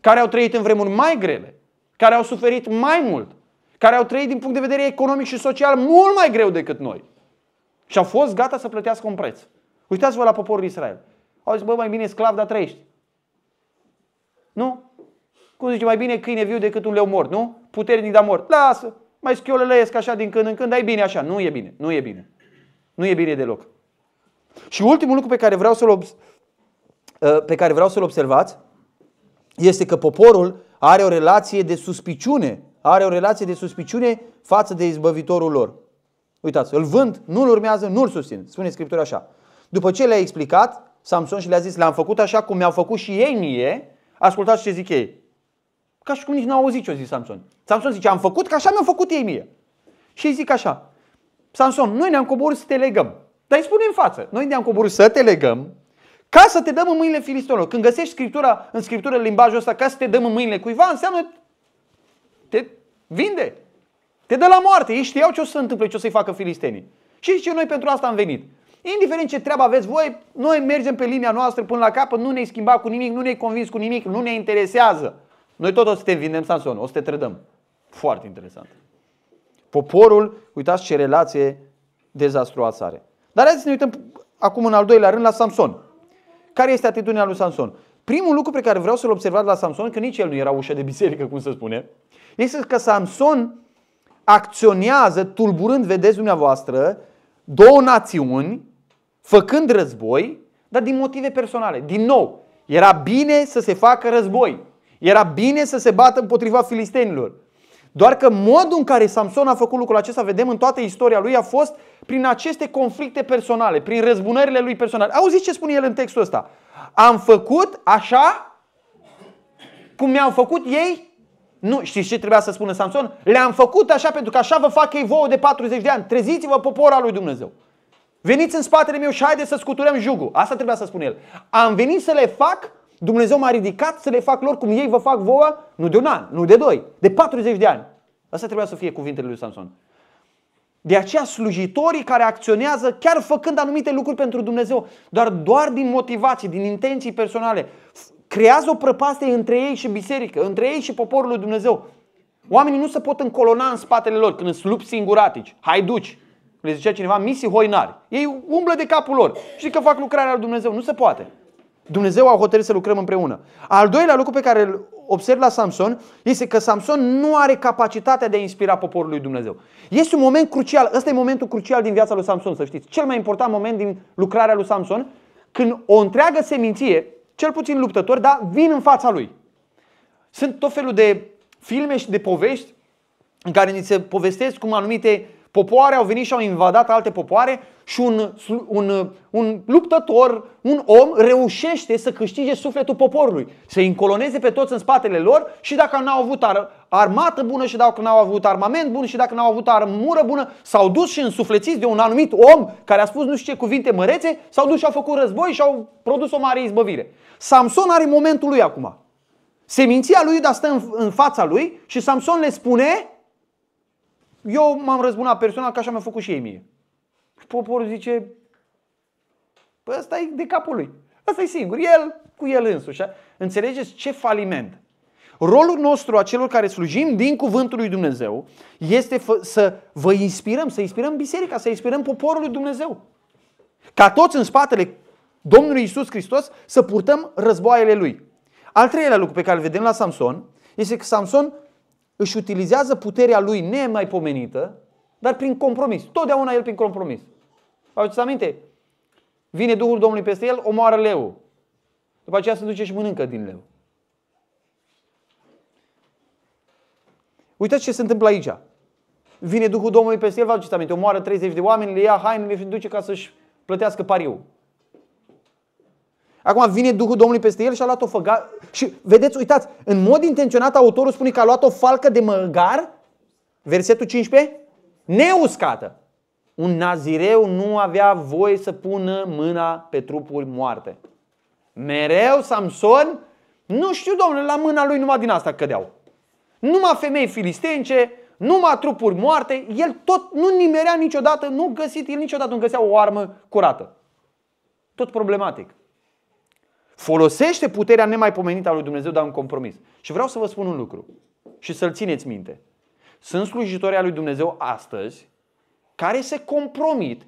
Care au trăit în vremuri mai grele. Care au suferit mai mult. Care au trăit din punct de vedere economic și social mult mai greu decât noi. Și au fost gata să plătească un preț. Uitați-vă la poporul Israel. Au zis, bă, mai bine sclav, dar trăiești. Nu? Cum zice, mai bine câine viu decât un leu mort, nu? Puternic, dar mort. Lasă! mai schiolelăiesc așa din când în când, ai bine așa. Nu e bine, nu e bine. Nu e bine deloc. Și ultimul lucru pe care vreau să-l, obs- uh, pe care vreau să-l observați este că poporul are o relație de suspiciune, are o relație de suspiciune față de izbăvitorul lor. Uitați, îl vând, nu-l urmează, nu-l susțin. Spune Scriptura așa. După ce le-a explicat, Samson și le-a zis, l-am făcut așa cum mi-au făcut și ei mie, ascultați ce zic ei. Ca și cum nici n-au auzit ce a zis Samson. Samson zice, am făcut ca așa mi-au făcut ei mie. Și îi zic așa, Samson, noi ne-am coborât să te legăm. Dar îi spune în față, noi ne-am coborât să te legăm, ca să te dăm în mâinile filistonilor. Când găsești scriptura, în scriptură limbajul ăsta, ca să te dăm în mâinile cuiva, înseamnă te vinde. Te dă la moarte. Ei știau ce o să se întâmple, ce o să-i facă filistenii. Și zice, noi pentru asta am venit. Indiferent ce treabă aveți voi, noi mergem pe linia noastră până la capăt, nu ne ai schimbat cu nimic, nu ne-i convins cu nimic, nu ne interesează. Noi tot o să te vindem, Samson, o să te trădăm. Foarte interesant. Poporul, uitați ce relație dezastruoasă are. Dar hai să ne uităm acum în al doilea rând la Samson. Care este atitudinea lui Samson? Primul lucru pe care vreau să-l observați la Samson, că nici el nu era ușa de biserică, cum se spune, este că Samson acționează, tulburând, vedeți dumneavoastră, două națiuni, făcând război, dar din motive personale. Din nou, era bine să se facă război. Era bine să se bată împotriva filistenilor. Doar că modul în care Samson a făcut lucrul acesta, vedem în toată istoria lui, a fost prin aceste conflicte personale, prin răzbunările lui personale. Auziți ce spune el în textul ăsta? Am făcut așa cum mi-au făcut ei? Nu, știți ce trebuia să spună Samson? Le-am făcut așa pentru că așa vă fac ei vouă de 40 de ani. Treziți-vă popora lui Dumnezeu. Veniți în spatele meu și haideți să scuturăm jugul. Asta trebuia să spun el. Am venit să le fac Dumnezeu m-a ridicat să le fac lor cum ei vă fac vouă, nu de un an, nu de doi, de 40 de ani. Asta trebuia să fie cuvintele lui Samson. De aceea slujitorii care acționează chiar făcând anumite lucruri pentru Dumnezeu, dar doar din motivații, din intenții personale, creează o prăpaste între ei și biserică, între ei și poporul lui Dumnezeu. Oamenii nu se pot încolona în spatele lor când sunt lupi singuratici, haiduci, le zicea cineva, misii hoinari. Ei umblă de capul lor. și că fac lucrarea lui Dumnezeu. Nu se poate. Dumnezeu a hotărât să lucrăm împreună. Al doilea lucru pe care îl observ la Samson este că Samson nu are capacitatea de a inspira poporul lui Dumnezeu. Este un moment crucial, ăsta e momentul crucial din viața lui Samson, să știți. Cel mai important moment din lucrarea lui Samson, când o întreagă seminție, cel puțin luptători, dar vin în fața lui. Sunt tot felul de filme și de povești în care ni se povestesc cum anumite uh, Popoare au venit și au invadat alte popoare și un, un, un luptător, un om, reușește să câștige sufletul poporului, să-i încoloneze pe toți în spatele lor și dacă n-au avut ar, armată bună și dacă n-au avut armament bun și dacă n-au avut armură bună, s-au dus și însuflețiți de un anumit om care a spus nu știu ce cuvinte mărețe, s-au dus și au făcut război și au produs o mare izbăvire. Samson are momentul lui acum. Seminția lui Iuda stă în, în fața lui și Samson le spune eu m-am răzbunat personal că așa mi-a făcut și ei mie. Și poporul zice, păi ăsta e de capul lui. Asta e singur, el cu el însuși. Înțelegeți ce faliment. Rolul nostru a celor care slujim din cuvântul lui Dumnezeu este f- să vă inspirăm, să inspirăm biserica, să inspirăm poporul lui Dumnezeu. Ca toți în spatele Domnului Isus Hristos să purtăm războaiele Lui. Al treilea lucru pe care îl vedem la Samson este că Samson își utilizează puterea lui nemaipomenită, dar prin compromis. Totdeauna el prin compromis. Aveți aduceți aminte? Vine Duhul Domnului peste el, omoară leu. După aceea se duce și mănâncă din leu. Uitați ce se întâmplă aici. Vine Duhul Domnului peste el, vă aduceți aminte, omoară 30 de oameni, le ia hainele și duce ca să-și plătească pariul. Acum vine Duhul Domnului peste el și a luat o făgar. Și vedeți, uitați, în mod intenționat autorul spune că a luat o falcă de măgar, versetul 15, neuscată. Un nazireu nu avea voie să pună mâna pe trupul moarte. Mereu Samson, nu știu domnule, la mâna lui numai din asta cădeau. Numai femei filistence, numai trupuri moarte, el tot nu nimerea niciodată, nu găsit, el niciodată nu găsea o armă curată. Tot problematic. Folosește puterea nemaipomenită a lui Dumnezeu, dar un compromis. Și vreau să vă spun un lucru și să-l țineți minte. Sunt slujitori al lui Dumnezeu astăzi care se compromit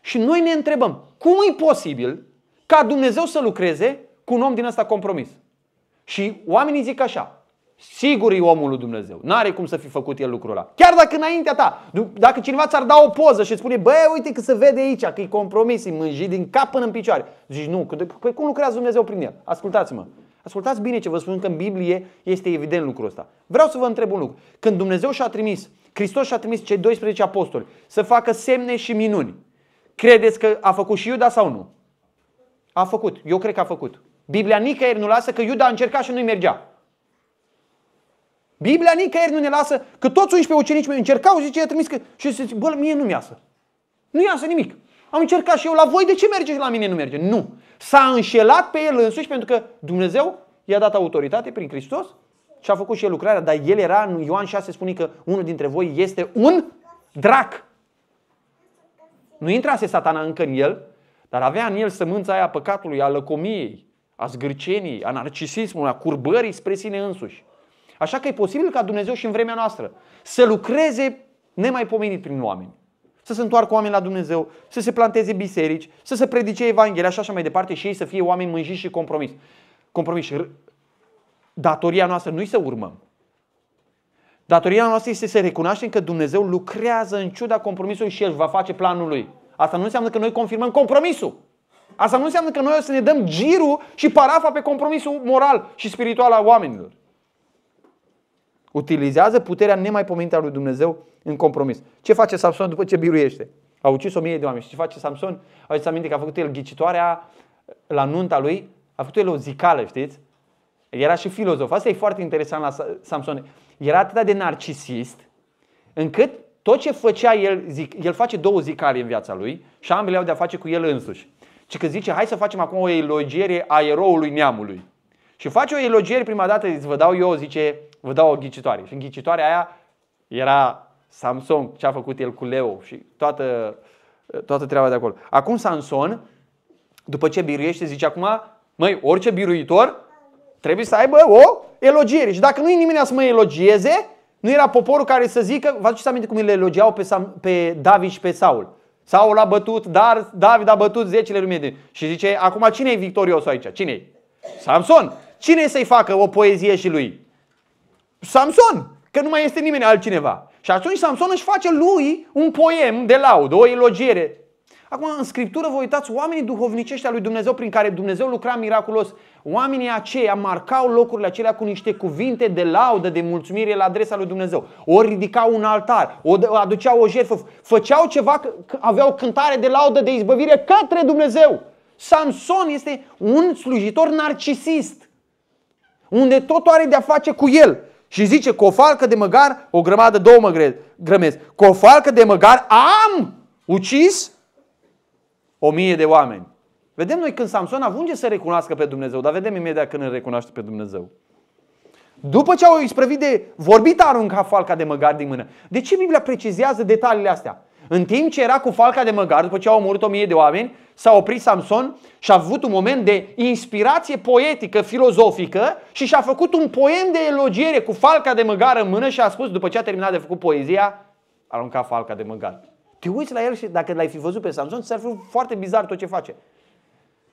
și noi ne întrebăm cum e posibil ca Dumnezeu să lucreze cu un om din ăsta compromis. Și oamenii zic așa, Sigur e omul lui Dumnezeu. N-are cum să fi făcut el lucrul ăla. Chiar dacă înaintea ta, dacă cineva ți-ar da o poză și spune, băi, uite că se vede aici, că e compromis, e mânjit din cap până în picioare. Zici, nu, că, păi cum lucrează Dumnezeu prin el? Ascultați-mă. Ascultați bine ce vă spun că în Biblie este evident lucrul ăsta. Vreau să vă întreb un lucru. Când Dumnezeu și-a trimis, Hristos și-a trimis cei 12 apostoli să facă semne și minuni, credeți că a făcut și Iuda sau nu? A făcut. Eu cred că a făcut. Biblia nicăieri nu lasă că Iuda a încercat și nu-i mergea. Biblia nicăieri nu ne lasă, că toți 11 ucenici mei încercau, zice, i-a trimis că... Și zice, bă, mie nu-mi iasă. Nu iasă nimic. Am încercat și eu la voi, de ce merge și la mine nu merge? Nu. S-a înșelat pe el însuși pentru că Dumnezeu i-a dat autoritate prin Hristos și a făcut și el lucrarea, dar el era, în Ioan 6 spune că unul dintre voi este un drac. Nu intrase satana încă în el, dar avea în el sămânța aia păcatului, a lăcomiei, a zgârceniei, a narcisismului, a curbării spre sine însuși. Așa că e posibil ca Dumnezeu și în vremea noastră să lucreze nemaipomenit prin oameni. Să se întoarcă oameni la Dumnezeu, să se planteze biserici, să se predice Evanghelia și așa mai departe și ei să fie oameni mânjiți și compromis. compromis. Datoria noastră nu-i să urmăm. Datoria noastră este să recunoaștem că Dumnezeu lucrează în ciuda compromisului și El va face planul Lui. Asta nu înseamnă că noi confirmăm compromisul. Asta nu înseamnă că noi o să ne dăm girul și parafa pe compromisul moral și spiritual al oamenilor. Utilizează puterea nemaipomenită a lui Dumnezeu în compromis. Ce face Samson după ce biruiește? A ucis o mie de oameni. Și ce face Samson? Aduceți aminte că a făcut el ghicitoarea la nunta lui, a făcut el o zicală, știți? Era și filozof. Asta e foarte interesant la Samson. Era atât de narcisist, încât tot ce făcea el, zic, el face două zicale în viața lui și ambele au de-a face cu el însuși. Și că zice, hai să facem acum o elogiere a eroului neamului. Și face o elogiere prima dată, zice, vă dau eu, zice, vă dau o ghicitoare. Și în ghicitoarea aia era Samson, ce a făcut el cu Leo și toată, toată treaba de acolo. Acum Samson, după ce biruiește, zice acum, măi, orice biruitor trebuie să aibă o elogiere. Și dacă nu e nimeni să mă elogieze, nu era poporul care să zică, vă aduceți aminte cum îl elogiau pe, Sam, pe David și pe Saul. Saul a bătut, dar David a bătut zecile lumii. Și zice, acum cine e victorios aici? cine -i? Samson cine să-i facă o poezie și lui? Samson, că nu mai este nimeni altcineva. Și atunci Samson își face lui un poem de laudă, o elogiere. Acum, în Scriptură, vă uitați, oamenii duhovnicești al lui Dumnezeu, prin care Dumnezeu lucra miraculos, oamenii aceia marcau locurile acelea cu niște cuvinte de laudă, de mulțumire la adresa lui Dumnezeu. O ridicau un altar, o aduceau o jertfă, făceau ceva, aveau cântare de laudă, de izbăvire către Dumnezeu. Samson este un slujitor narcisist unde tot are de-a face cu el. Și zice, cu o falcă de măgar, o grămadă, două mă grămez, cu o falcă de măgar am ucis o mie de oameni. Vedem noi când Samson avunge să recunoască pe Dumnezeu, dar vedem imediat când îl recunoaște pe Dumnezeu. După ce au isprăvit de vorbit, a aruncat falca de măgar din mână. De ce Biblia precizează detaliile astea? În timp ce era cu falca de măgar, după ce au omorât o mie de oameni, s-a oprit Samson și a avut un moment de inspirație poetică, filozofică și și-a făcut un poem de elogiere cu falca de măgar în mână și a spus, după ce a terminat de făcut poezia, arunca falca de măgar. Te uiți la el și dacă l-ai fi văzut pe Samson, s-ar fi foarte bizar tot ce face.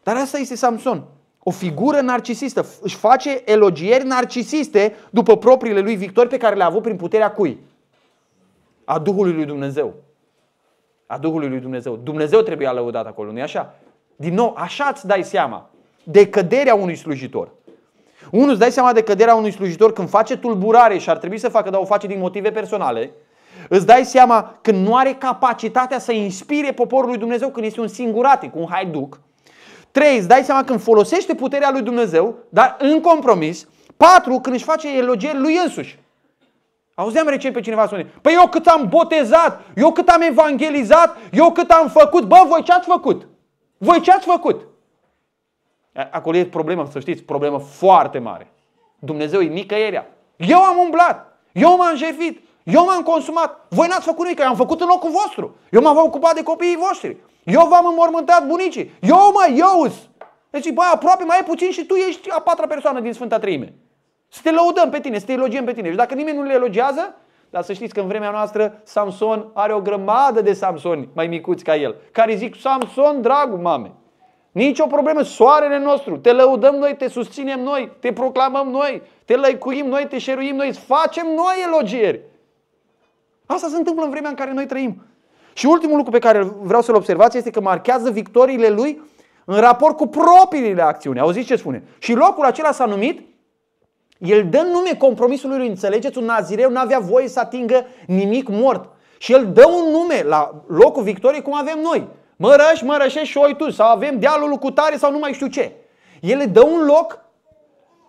Dar asta este Samson. O figură narcisistă. Își face elogieri narcisiste după propriile lui victori pe care le-a avut prin puterea cui? A Duhului lui Dumnezeu a Duhului lui Dumnezeu. Dumnezeu trebuia lăudat acolo, nu-i așa? Din nou, așa îți dai seama de căderea unui slujitor. Unul îți dai seama de căderea unui slujitor când face tulburare și ar trebui să facă, dar o face din motive personale. Îți dai seama când nu are capacitatea să inspire poporul lui Dumnezeu, când este un singuratic, un haiduc. Trei, Îți dai seama când folosește puterea lui Dumnezeu, dar în compromis. Patru, Când își face elogieri lui însuși. Auzeam recent pe cineva spune, păi eu cât am botezat, eu cât am evangelizat, eu cât am făcut, bă, voi ce ați făcut? Voi ce ați făcut? Acolo e problemă, să știți, problemă foarte mare. Dumnezeu e nicăieri. Eu am umblat, eu m-am jefit, eu m-am consumat. Voi n-ați făcut nimic, eu am făcut în locul vostru. Eu m-am ocupat de copiii voștri. Eu v-am îmormântat bunicii. Eu mă, eu Deci, bă, aproape mai e puțin și tu ești a patra persoană din Sfânta Treime. Să te lăudăm pe tine, să te elogiem pe tine. Și dacă nimeni nu le elogiază, dar să știți că în vremea noastră Samson are o grămadă de Samsoni mai micuți ca el, care zic, Samson, dragul mame, nici o problemă, soarele nostru, te lăudăm noi, te susținem noi, te proclamăm noi, te lăicuim noi, te șeruim noi, facem noi elogieri. Asta se întâmplă în vremea în care noi trăim. Și ultimul lucru pe care vreau să-l observați este că marchează victoriile lui în raport cu propriile acțiuni. Auziți ce spune? Și locul acela s-a numit el dă nume compromisului lui, înțelegeți? Un nazireu nu avea voie să atingă nimic mort. Și el dă un nume la locul victoriei cum avem noi. Mărăș, mărășești și oi tu. Sau avem dealul cu tare sau nu mai știu ce. El dă un loc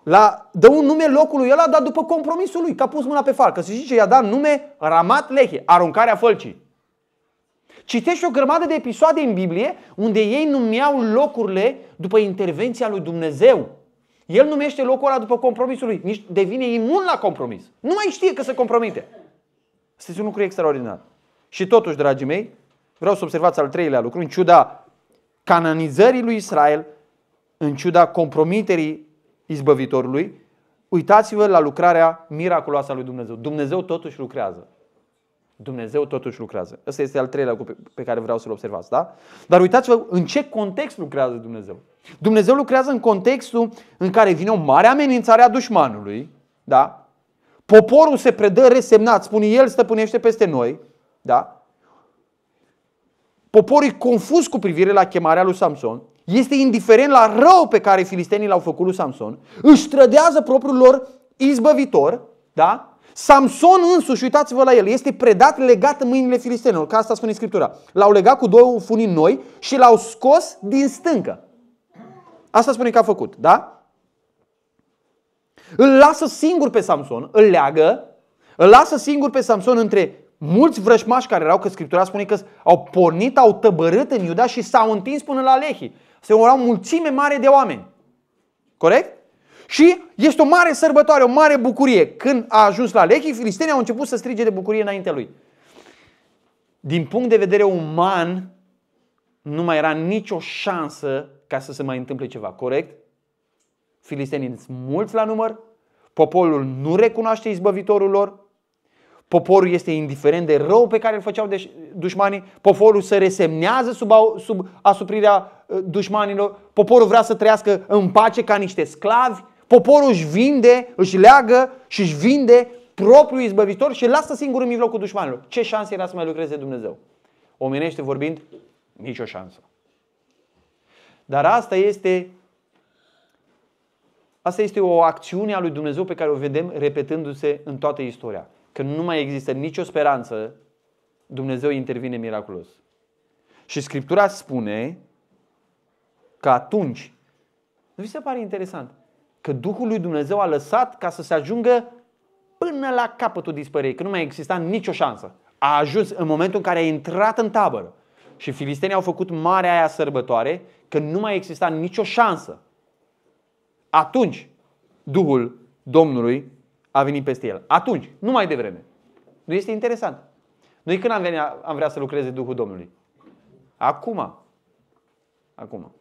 la, dă un nume locului ăla, dar după compromisul lui, că a pus mâna pe falcă. Se zice, i-a dat nume Ramat Lehe, aruncarea fălcii. Citești o grămadă de episoade în Biblie unde ei numeau locurile după intervenția lui Dumnezeu. El numește locul ăla după compromisul lui. Nici devine imun la compromis. Nu mai știe că se compromite. Asta este un lucru extraordinar. Și totuși, dragii mei, vreau să observați al treilea lucru. În ciuda canonizării lui Israel, în ciuda compromiterii izbăvitorului, uitați-vă la lucrarea miraculoasă a lui Dumnezeu. Dumnezeu totuși lucrează. Dumnezeu totuși lucrează. Ăsta este al treilea lucru pe care vreau să-l observați. Da? Dar uitați-vă în ce context lucrează Dumnezeu. Dumnezeu lucrează în contextul în care vine o mare amenințare a dușmanului. Da? Poporul se predă resemnat, spune El stăpânește peste noi. Da? Poporul e confuz cu privire la chemarea lui Samson. Este indiferent la rău pe care filistenii l-au făcut lui Samson. Își trădează propriul lor izbăvitor. Da? Samson însuși, uitați-vă la el, este predat legat în mâinile filistenilor, ca asta spune Scriptura. L-au legat cu două funii noi și l-au scos din stâncă. Asta spune că a făcut, da? Îl lasă singur pe Samson, îl leagă, îl lasă singur pe Samson între mulți vrășmași care erau, că Scriptura spune că au pornit, au tăbărât în Iuda și s-au întins până la Lehi. Se urau mulțime mare de oameni. Corect? Și este o mare sărbătoare, o mare bucurie. Când a ajuns la Lehi, filistenii au început să strige de bucurie înaintea lui. Din punct de vedere uman, nu mai era nicio șansă ca să se mai întâmple ceva, corect? Filistenii sunt mulți la număr, poporul nu recunoaște izbăvitorul lor, poporul este indiferent de rău pe care îl făceau de dușmanii, poporul se resemnează sub, sub asuprirea uh, dușmanilor, poporul vrea să trăiască în pace ca niște sclavi, Poporul își vinde, își leagă și își vinde propriul izbăvitor și lasă singur în mijlocul dușmanilor. Ce șanse era să mai lucreze Dumnezeu? Omenește vorbind, nicio șansă. Dar asta este Asta este o acțiune a lui Dumnezeu pe care o vedem repetându-se în toată istoria. Când nu mai există nicio speranță, Dumnezeu intervine miraculos. Și Scriptura spune că atunci, nu vi se pare interesant, că Duhul lui Dumnezeu a lăsat ca să se ajungă până la capătul dispării, că nu mai exista nicio șansă. A ajuns în momentul în care a intrat în tabără. Și filistenii au făcut marea aia sărbătoare că nu mai exista nicio șansă. Atunci, Duhul Domnului a venit peste el. Atunci, nu mai devreme. Nu este interesant. Noi când am, venit, am vrea să lucreze Duhul Domnului? Acum. Acum.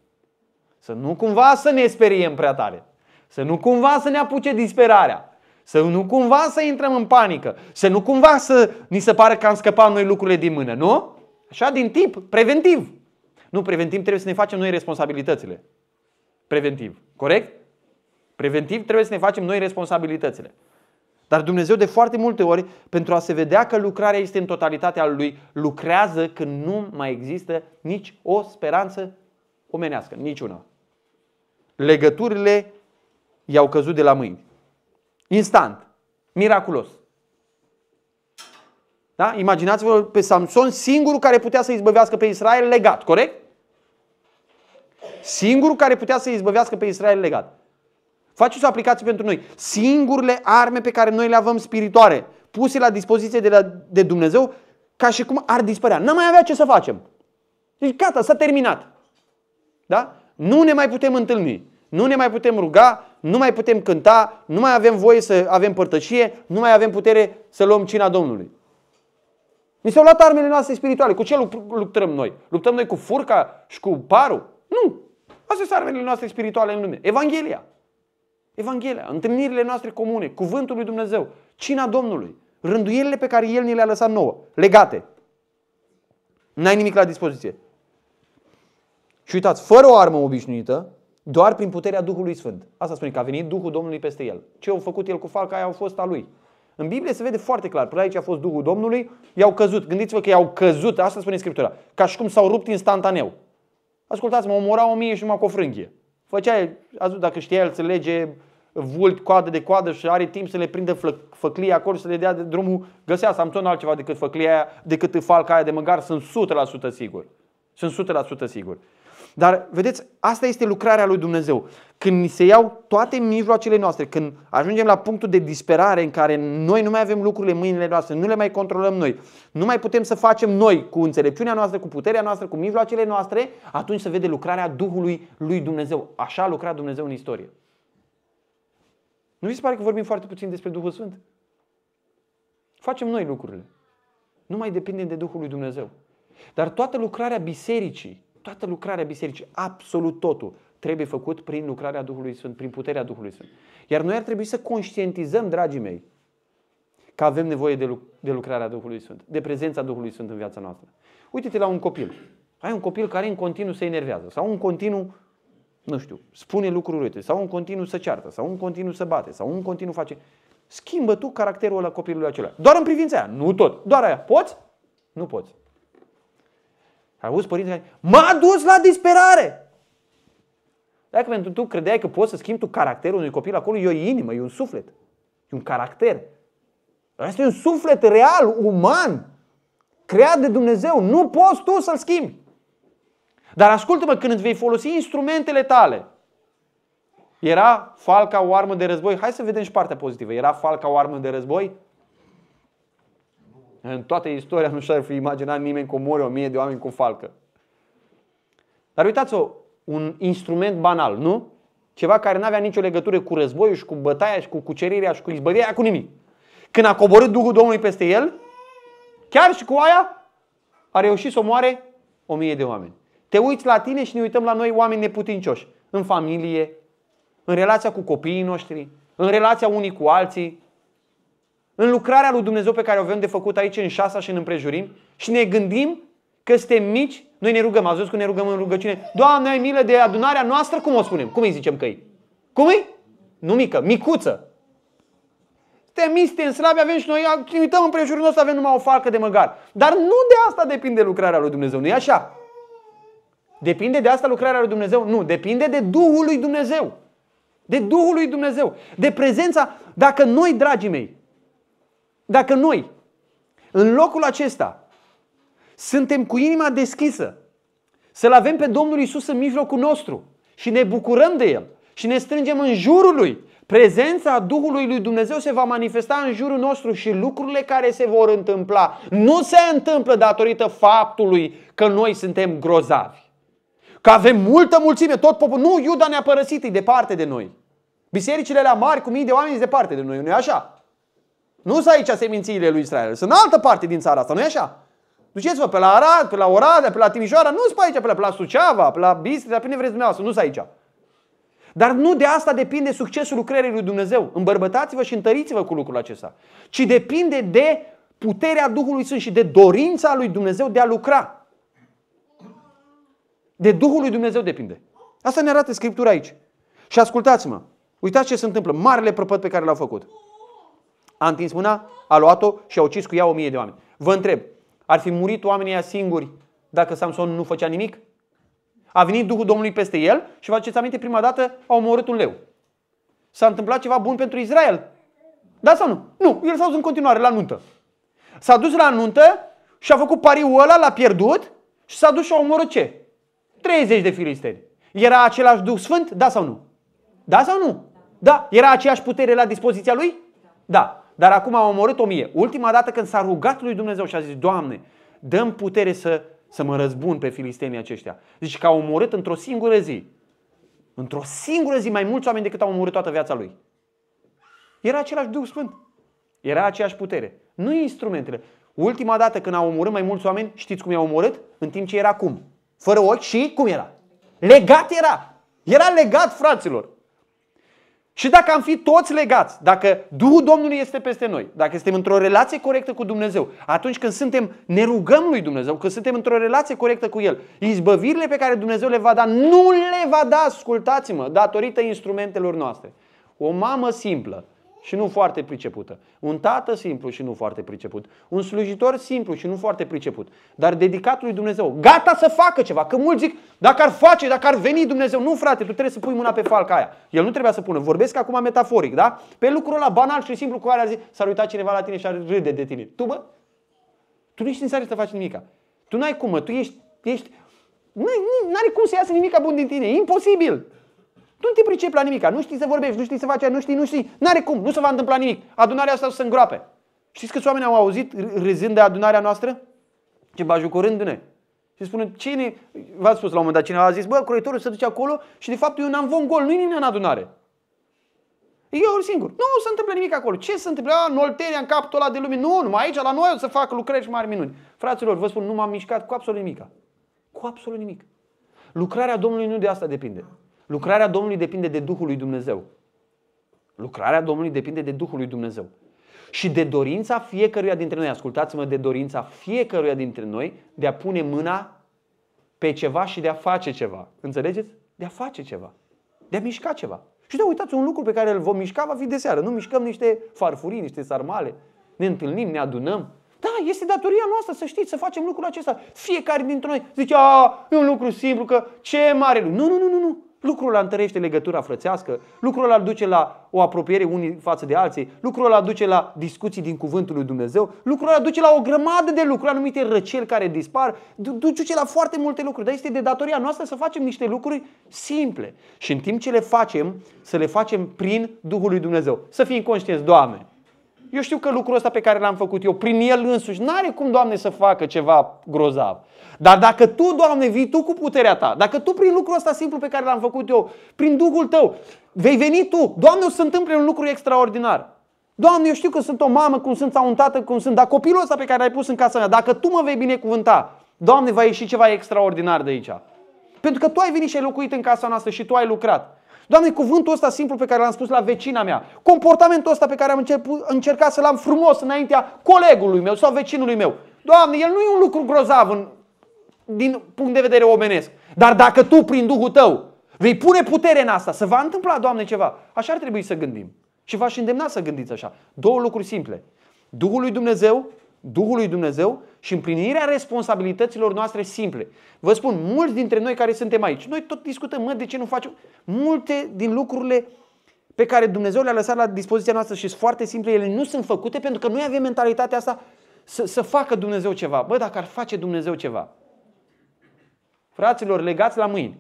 Să nu cumva să ne speriem prea tare. Să nu cumva să ne apuce disperarea. Să nu cumva să intrăm în panică. Să nu cumva să ni se pare că am scăpat noi lucrurile din mână. Nu? Așa din tip, preventiv. Nu, preventiv trebuie să ne facem noi responsabilitățile. Preventiv. Corect? Preventiv trebuie să ne facem noi responsabilitățile. Dar Dumnezeu de foarte multe ori, pentru a se vedea că lucrarea este în totalitatea lui, lucrează când nu mai există nici o speranță omenească, niciuna. Legăturile i-au căzut de la mâini. Instant. Miraculos. Da? Imaginați-vă pe Samson singurul care putea să izbăvească pe Israel legat, corect? Singurul care putea să izbăvească pe Israel legat. Faceți o aplicație pentru noi. Singurile arme pe care noi le avem spiritoare, puse la dispoziție de, la, de Dumnezeu, ca și cum ar dispărea. N-am mai avea ce să facem. Deci gata, s-a terminat. Da? Nu ne mai putem întâlni nu ne mai putem ruga, nu mai putem cânta, nu mai avem voie să avem părtășie, nu mai avem putere să luăm cina Domnului. Ni s-au luat armele noastre spirituale. Cu ce luptăm noi? Luptăm noi cu furca și cu parul? Nu! Astea sunt armele noastre spirituale în lume. Evanghelia. Evanghelia, întâlnirile noastre comune, cuvântul lui Dumnezeu, cina Domnului, rânduielile pe care El ni le-a lăsat nouă, legate. N-ai nimic la dispoziție. Și uitați, fără o armă obișnuită, doar prin puterea Duhului Sfânt. Asta spune că a venit Duhul Domnului peste el. Ce au făcut el cu falca aia au fost a lui. În Biblie se vede foarte clar. Până aici a fost Duhul Domnului, i-au căzut. Gândiți-vă că i-au căzut, asta spune Scriptura, ca și cum s-au rupt instantaneu. Ascultați-mă, omora o mie și numai cu o frânghie. Făcea, dacă știa el să lege vult coadă de coadă și are timp să le prindă flă- făclia acolo și să le dea de drumul, găsea Samson altceva decât făclia aia, decât falca aia de măgar, sunt 100% sigur. Sunt 100% sigur. Dar, vedeți, asta este lucrarea lui Dumnezeu. Când ni se iau toate mijloacele noastre, când ajungem la punctul de disperare în care noi nu mai avem lucrurile în mâinile noastre, nu le mai controlăm noi, nu mai putem să facem noi cu înțelepciunea noastră, cu puterea noastră, cu mijloacele noastre, atunci se vede lucrarea Duhului lui Dumnezeu. Așa a lucrat Dumnezeu în istorie. Nu vi se pare că vorbim foarte puțin despre Duhul Sfânt? Facem noi lucrurile. Nu mai depindem de Duhul lui Dumnezeu. Dar toată lucrarea bisericii toată lucrarea bisericii, absolut totul, trebuie făcut prin lucrarea Duhului Sfânt, prin puterea Duhului Sfânt. Iar noi ar trebui să conștientizăm, dragii mei, că avem nevoie de, luc- de lucrarea Duhului Sfânt, de prezența Duhului Sfânt în viața noastră. Uite-te la un copil. Ai un copil care în continuu se enervează sau în continuu, nu știu, spune lucruri uite, sau în continuu să ceartă sau în continuu să bate sau în continuu face. Schimbă tu caracterul la copilului acela. Doar în privința aia, nu tot. Doar aia. Poți? Nu poți. Auzi, care, m-a dus la disperare! Dacă pentru tu credeai că poți să schimbi tu caracterul unui copil acolo, e o inimă, e un suflet, e un caracter. Asta e un suflet real, uman, creat de Dumnezeu. Nu poți tu să-l schimbi. Dar ascultă-mă, când îți vei folosi instrumentele tale, era falca o armă de război? Hai să vedem și partea pozitivă. Era falca o armă de război? În toată istoria nu și-ar fi imaginat nimeni că moare o mie de oameni cu falcă. Dar uitați-o, un instrument banal, nu? Ceva care nu avea nicio legătură cu războiul și cu bătaia și cu cucerirea și cu izbăvirea, cu nimic. Când a coborât Duhul Domnului peste el, chiar și cu aia, a reușit să omoare o mie de oameni. Te uiți la tine și ne uităm la noi oameni neputincioși. În familie, în relația cu copiii noștri, în relația unii cu alții, în lucrarea lui Dumnezeu pe care o avem de făcut aici în șasa și în împrejurim și ne gândim că suntem mici, noi ne rugăm, ați văzut că ne rugăm în rugăciune, Doamne, ai milă de adunarea noastră, cum o spunem? Cum îi zicem că e? Cum e? Nu mică, micuță. Suntem mici, suntem slabi, avem și noi, ne uităm împrejurul nostru, avem numai o falcă de măgar. Dar nu de asta depinde lucrarea lui Dumnezeu, nu e așa? Depinde de asta lucrarea lui Dumnezeu? Nu, depinde de Duhul lui Dumnezeu. De Duhul lui Dumnezeu. De prezența, dacă noi, dragii mei, dacă noi, în locul acesta, suntem cu inima deschisă, să-L avem pe Domnul Isus în mijlocul nostru și ne bucurăm de El și ne strângem în jurul Lui, prezența Duhului Lui Dumnezeu se va manifesta în jurul nostru și lucrurile care se vor întâmpla nu se întâmplă datorită faptului că noi suntem grozavi. Că avem multă mulțime, tot poporul. Nu, Iuda ne-a părăsit, e departe de noi. Bisericile la mari cu mii de oameni sunt departe de noi, nu e așa? Nu sunt aici semințiile lui Israel, sunt în altă parte din țara asta, nu-i așa? Duceți-vă pe la Arad, pe la Oradea, pe la Timișoara, nu sunt aici, pe la, pe la Suceava, pe la Bistrița, pe unde vreți dumneavoastră, nu sunt aici. Dar nu de asta depinde succesul lucrării lui Dumnezeu. Îmbărbătați-vă și întăriți-vă cu lucrul acesta. Ci depinde de puterea Duhului Sfânt și de dorința lui Dumnezeu de a lucra. De Duhul lui Dumnezeu depinde. Asta ne arată Scriptura aici. Și ascultați-mă, uitați ce se întâmplă, marele prăpăt pe care l-au făcut a întins mâna, a luat-o și a ucis cu ea o mie de oameni. Vă întreb, ar fi murit oamenii aia singuri dacă Samson nu făcea nimic? A venit Duhul Domnului peste el și vă aduceți aminte, prima dată a omorât un leu. S-a întâmplat ceva bun pentru Israel. Da sau nu? Nu, el s-a dus în continuare la nuntă. S-a dus la nuntă și a făcut pariul ăla, l-a pierdut și s-a dus și a omorât ce? 30 de filisteri. Era același Duh Sfânt? Da sau nu? Da sau nu? Da. Era aceeași putere la dispoziția lui? Da. Dar acum a omorât o mie. Ultima dată când s-a rugat lui Dumnezeu și a zis, Doamne, dăm putere să, să mă răzbun pe filistenii aceștia. Zici că a omorât într-o singură zi. Într-o singură zi mai mulți oameni decât au omorât toată viața lui. Era același Duh Sfânt. Era aceeași putere. Nu instrumentele. Ultima dată când a omorât mai mulți oameni, știți cum i-a omorât? În timp ce era cum? Fără ochi și cum era? Legat era. Era legat, fraților. Și dacă am fi toți legați, dacă Duhul Domnului este peste noi, dacă suntem într-o relație corectă cu Dumnezeu, atunci când suntem, ne rugăm lui Dumnezeu, când suntem într-o relație corectă cu El, izbăvirile pe care Dumnezeu le va da, nu le va da, ascultați-mă, datorită instrumentelor noastre. O mamă simplă și nu foarte pricepută. Un tată simplu și nu foarte priceput. Un slujitor simplu și nu foarte priceput. Dar dedicat lui Dumnezeu. Gata să facă ceva. Că mulți zic, dacă ar face, dacă ar veni Dumnezeu. Nu frate, tu trebuie să pui mâna pe falca aia. El nu trebuia să pună. Vorbesc acum metaforic, da? Pe lucrul ăla banal și simplu cu care ar zi, s-ar uita cineva la tine și ar râde de tine. Tu bă? Tu nu ești în să faci nimica. Tu n-ai cum, mă. Tu ești, ești, n are cum să iasă nimica bun din tine. imposibil. Nu te pricepi la nimic, nu știi să vorbești, nu știi să faci, nu știi, nu știi, n-are cum, nu se va întâmpla nimic. Adunarea asta se îngroape. Știți câți oameni au auzit râzând de adunarea noastră? Ce bajucorându-ne. Și spune, cine, v-ați spus la un moment dat, cineva a zis, bă, croitorul se duce acolo și de fapt eu n-am von gol, nu-i nimeni în adunare. Eu singur. Nu se întâmplă nimic acolo. Ce se întâmplă? În Olteria, în capul ăla de lumină. Nu, numai aici, la noi o să fac lucrări și mari minuni. Fraților, vă spun, nu m-am mișcat cu absolut nimic. Cu absolut nimic. Lucrarea Domnului nu de asta depinde. Lucrarea Domnului depinde de Duhul lui Dumnezeu. Lucrarea Domnului depinde de Duhul lui Dumnezeu. Și de dorința fiecăruia dintre noi, ascultați-mă, de dorința fiecăruia dintre noi de a pune mâna pe ceva și de a face ceva. Înțelegeți? De a face ceva. De a mișca ceva. Și da, uitați, un lucru pe care îl vom mișca va fi de seară. Nu mișcăm niște farfurii, niște sarmale. Ne întâlnim, ne adunăm. Da, este datoria noastră să știți, să facem lucrul acesta. Fiecare dintre noi zice, a, e un lucru simplu, că ce mare lucru. Nu, nu, nu, nu, nu. Lucrul ăla întărește legătura frățească, lucrul ăla duce la o apropiere unii față de alții, lucrul ăla duce la discuții din cuvântul lui Dumnezeu, lucrul ăla duce la o grămadă de lucruri, anumite răceli care dispar, duce la foarte multe lucruri, dar este de datoria noastră să facem niște lucruri simple și în timp ce le facem, să le facem prin Duhul lui Dumnezeu. Să fim conștienți, Doamne, eu știu că lucrul ăsta pe care l-am făcut eu, prin el însuși, n-are cum, Doamne, să facă ceva grozav. Dar dacă Tu, Doamne, vii Tu cu puterea Ta, dacă Tu prin lucrul ăsta simplu pe care l-am făcut eu, prin Duhul Tău, vei veni Tu, Doamne, o să întâmple un lucru extraordinar. Doamne, eu știu că sunt o mamă, cum sunt, sau un tată, cum sunt, dar copilul ăsta pe care l-ai pus în casa mea, dacă Tu mă vei binecuvânta, Doamne, va ieși ceva extraordinar de aici. Pentru că Tu ai venit și ai locuit în casa noastră și Tu ai lucrat. Doamne, cuvântul ăsta simplu pe care l-am spus la vecina mea, comportamentul ăsta pe care am încercat să-l am frumos înaintea colegului meu sau vecinului meu, Doamne, el nu e un lucru grozav în, din punct de vedere omenesc. Dar dacă tu, prin Duhul tău, vei pune putere în asta, se va întâmpla, Doamne, ceva. Așa ar trebui să gândim. Și v-aș îndemna să gândiți așa. Două lucruri simple. Duhul lui Dumnezeu, Duhul lui Dumnezeu și împlinirea responsabilităților noastre simple. Vă spun, mulți dintre noi care suntem aici, noi tot discutăm, mă, de ce nu facem? Multe din lucrurile pe care Dumnezeu le-a lăsat la dispoziția noastră și sunt foarte simple, ele nu sunt făcute pentru că noi avem mentalitatea asta să, să facă Dumnezeu ceva. Bă, dacă ar face Dumnezeu ceva. Fraților, legați la mâini.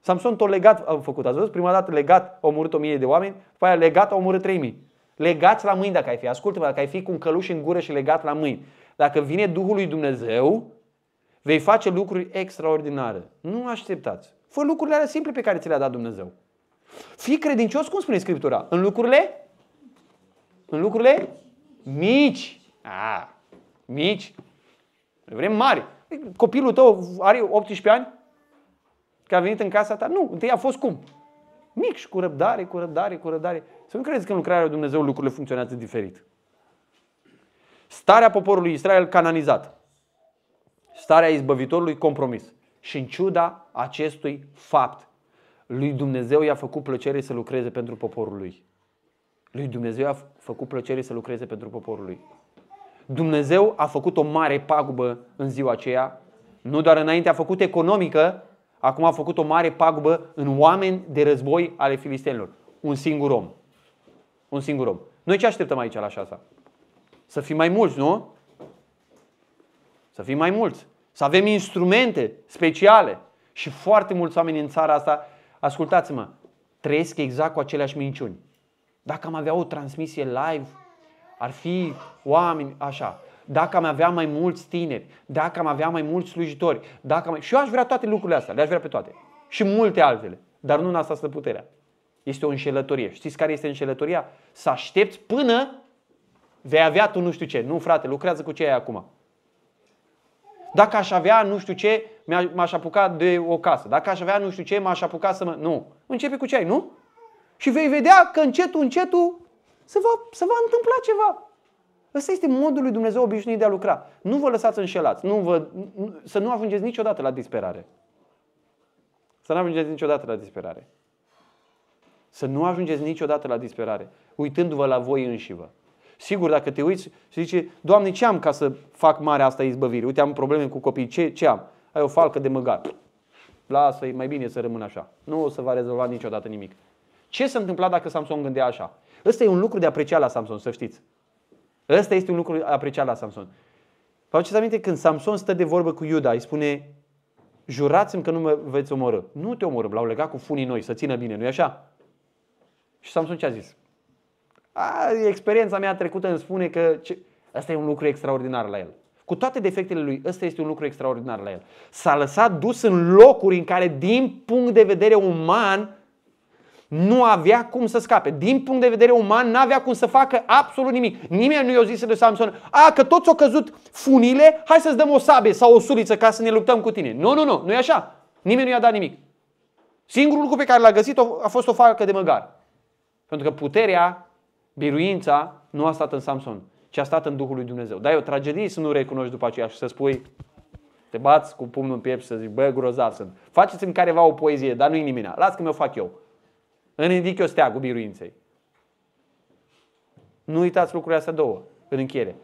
Samson tot legat a făcut. Ați văzut? Prima dată legat au murit o mie de oameni, după aia legat au murit trei mii. Legați la mâini dacă ai fi. Ascultă-mă, dacă ai fi cu un căluș în gură și legat la mâini. Dacă vine Duhul lui Dumnezeu, vei face lucruri extraordinare. Nu așteptați. Fă lucrurile alea simple pe care ți le-a dat Dumnezeu. Fii credincios, cum spune Scriptura, în lucrurile? În lucrurile mici. A, mici. Vrem mari. Copilul tău are 18 ani? Că a venit în casa ta? Nu, întâi a fost cum? Mic și cu răbdare, cu răbdare, cu răbdare. Să nu credeți că în lucrarea lui Dumnezeu lucrurile funcționează diferit. Starea poporului Israel canonizat. Starea izbăvitorului compromis. Și în ciuda acestui fapt, lui Dumnezeu i-a făcut plăcere să lucreze pentru poporul lui. Lui Dumnezeu i-a făcut plăcere să lucreze pentru poporul lui. Dumnezeu a făcut o mare pagubă în ziua aceea, nu doar înainte a făcut economică, acum a făcut o mare pagubă în oameni de război ale filistenilor. Un singur om. Un singur om. Noi ce așteptăm aici la șasa? Să fim mai mulți, nu? Să fim mai mulți. Să avem instrumente speciale. Și foarte mulți oameni în țara asta, ascultați-mă, trăiesc exact cu aceleași minciuni. Dacă am avea o transmisie live, ar fi oameni așa. Dacă am avea mai mulți tineri, dacă am avea mai mulți slujitori, dacă am... și eu aș vrea toate lucrurile astea, le-aș vrea pe toate. Și multe altele. Dar nu în asta stă puterea. Este o înșelătorie. Știți care este înșelătoria? Să aștepți până Vei avea tu nu știu ce. Nu, frate, lucrează cu ce ai acum. Dacă aș avea nu știu ce, m-aș apuca de o casă. Dacă aș avea nu știu ce, m-aș apuca să mă... Nu. Începe cu ce ai, nu? Și vei vedea că încetul, încetul se va, se va întâmpla ceva. Ăsta este modul lui Dumnezeu obișnuit de a lucra. Nu vă lăsați înșelați. Nu vă, să nu ajungeți niciodată la disperare. Să nu ajungeți niciodată la disperare. Să nu ajungeți niciodată la disperare, uitându-vă la voi înși vă. Sigur, dacă te uiți și zici, Doamne, ce am ca să fac mare asta izbăvire? Uite, am probleme cu copii, ce, ce am? Ai o falcă de măgar. Lasă-i, mai bine să rămână așa. Nu o să va rezolva niciodată nimic. Ce s-a întâmplat dacă Samson gândea așa? Ăsta e un lucru de apreciat la Samson, să știți. Ăsta este un lucru apreciat la Samson. Vă aduceți aminte când Samson stă de vorbă cu Iuda, îi spune, jurați-mi că nu mă veți omorâ. Nu te omorâm, l-au legat cu funii noi, să țină bine, nu-i așa? Și Samson ce a zis? A, experiența mea trecută îmi spune că ce... asta e un lucru extraordinar la el. Cu toate defectele lui, ăsta este un lucru extraordinar la el. S-a lăsat dus în locuri în care, din punct de vedere uman, nu avea cum să scape. Din punct de vedere uman, nu avea cum să facă absolut nimic. Nimeni nu i-a zis de Samson, a, că toți au căzut funile, hai să-ți dăm o sabie sau o suliță ca să ne luptăm cu tine. Nu, nu, nu, nu e așa. Nimeni nu i-a dat nimic. Singurul lucru pe care l-a găsit a fost o falcă de măgar. Pentru că puterea Biruința nu a stat în Samson, ci a stat în Duhul lui Dumnezeu. Dar e o tragedie să nu recunoști după aceea și să spui, te bați cu pumnul în piept și să zici, bă, grozav sunt. Faceți mi careva o poezie, dar nu-i nimina. Las că mi-o fac eu. Îmi indic eu steagul biruinței. Nu uitați lucrurile astea două în încheiere.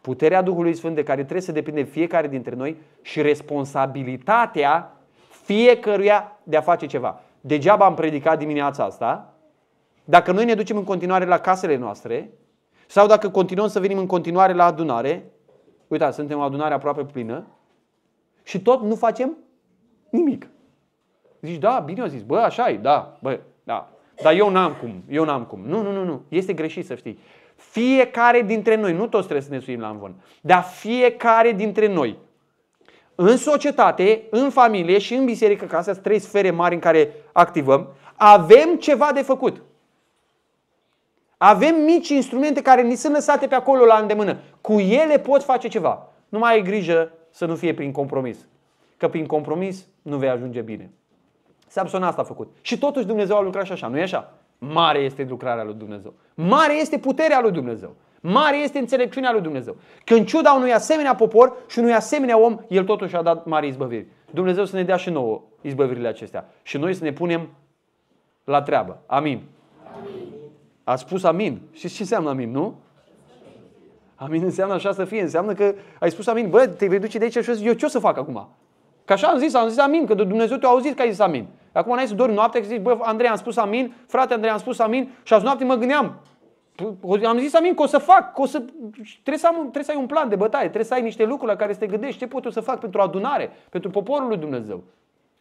Puterea Duhului Sfânt de care trebuie să depinde fiecare dintre noi și responsabilitatea fiecăruia de a face ceva. Degeaba am predicat dimineața asta dacă noi ne ducem în continuare la casele noastre, sau dacă continuăm să venim în continuare la adunare, uitați, suntem o adunare aproape plină, și tot nu facem nimic. Zici, da, bine o zis, bă, așa e, da, bă, da. Dar eu n-am cum, eu n-am cum. Nu, nu, nu, nu. Este greșit să știi. Fiecare dintre noi, nu toți trebuie să ne suim la învon, dar fiecare dintre noi, în societate, în familie și în biserică, ca astea sunt trei sfere mari în care activăm, avem ceva de făcut. Avem mici instrumente care ni sunt lăsate pe acolo la îndemână. Cu ele pot face ceva. Nu mai ai grijă să nu fie prin compromis. Că prin compromis nu vei ajunge bine. Samson asta a făcut. Și totuși Dumnezeu a lucrat și așa, nu e așa? Mare este lucrarea lui Dumnezeu. Mare este puterea lui Dumnezeu. Mare este înțelepciunea lui Dumnezeu. Când ciuda unui asemenea popor și unui asemenea om, el totuși a dat mari izbăviri. Dumnezeu să ne dea și nouă izbăvirile acestea. Și noi să ne punem la treabă. Amin. Amin. A spus amin. și ce înseamnă amin, nu? Amin înseamnă așa să fie. Înseamnă că ai spus amin. Bă, te vei duce de aici și eu, eu ce o să fac acum? Că așa am zis, am zis amin, că Dumnezeu te-a auzit că ai zis amin. Acum n-ai să dormi noapte, și zici, bă, Andrei, am spus amin, frate Andrei, am spus amin și azi noapte mă gândeam, am zis amin că o să fac, că o să... Trebuie, să am, trebuie să ai un plan de bătaie, trebuie să ai niște lucruri la care să te gândești, ce pot eu să fac pentru adunare, pentru poporul lui Dumnezeu.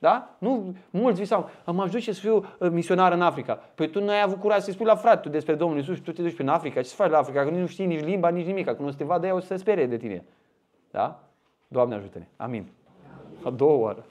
Da? Nu, mulți visau, Am ajuns să fiu uh, misionar în Africa. Păi tu n-ai avut curaj să-i spui la frate tu despre Domnul Isus și tu te duci prin Africa. Ce să faci la Africa? Că nu știi nici limba, nici nimic. Când o să te vadă, ea o să se sperie de tine. Da? Doamne ajută-ne. Amin. A doua oară.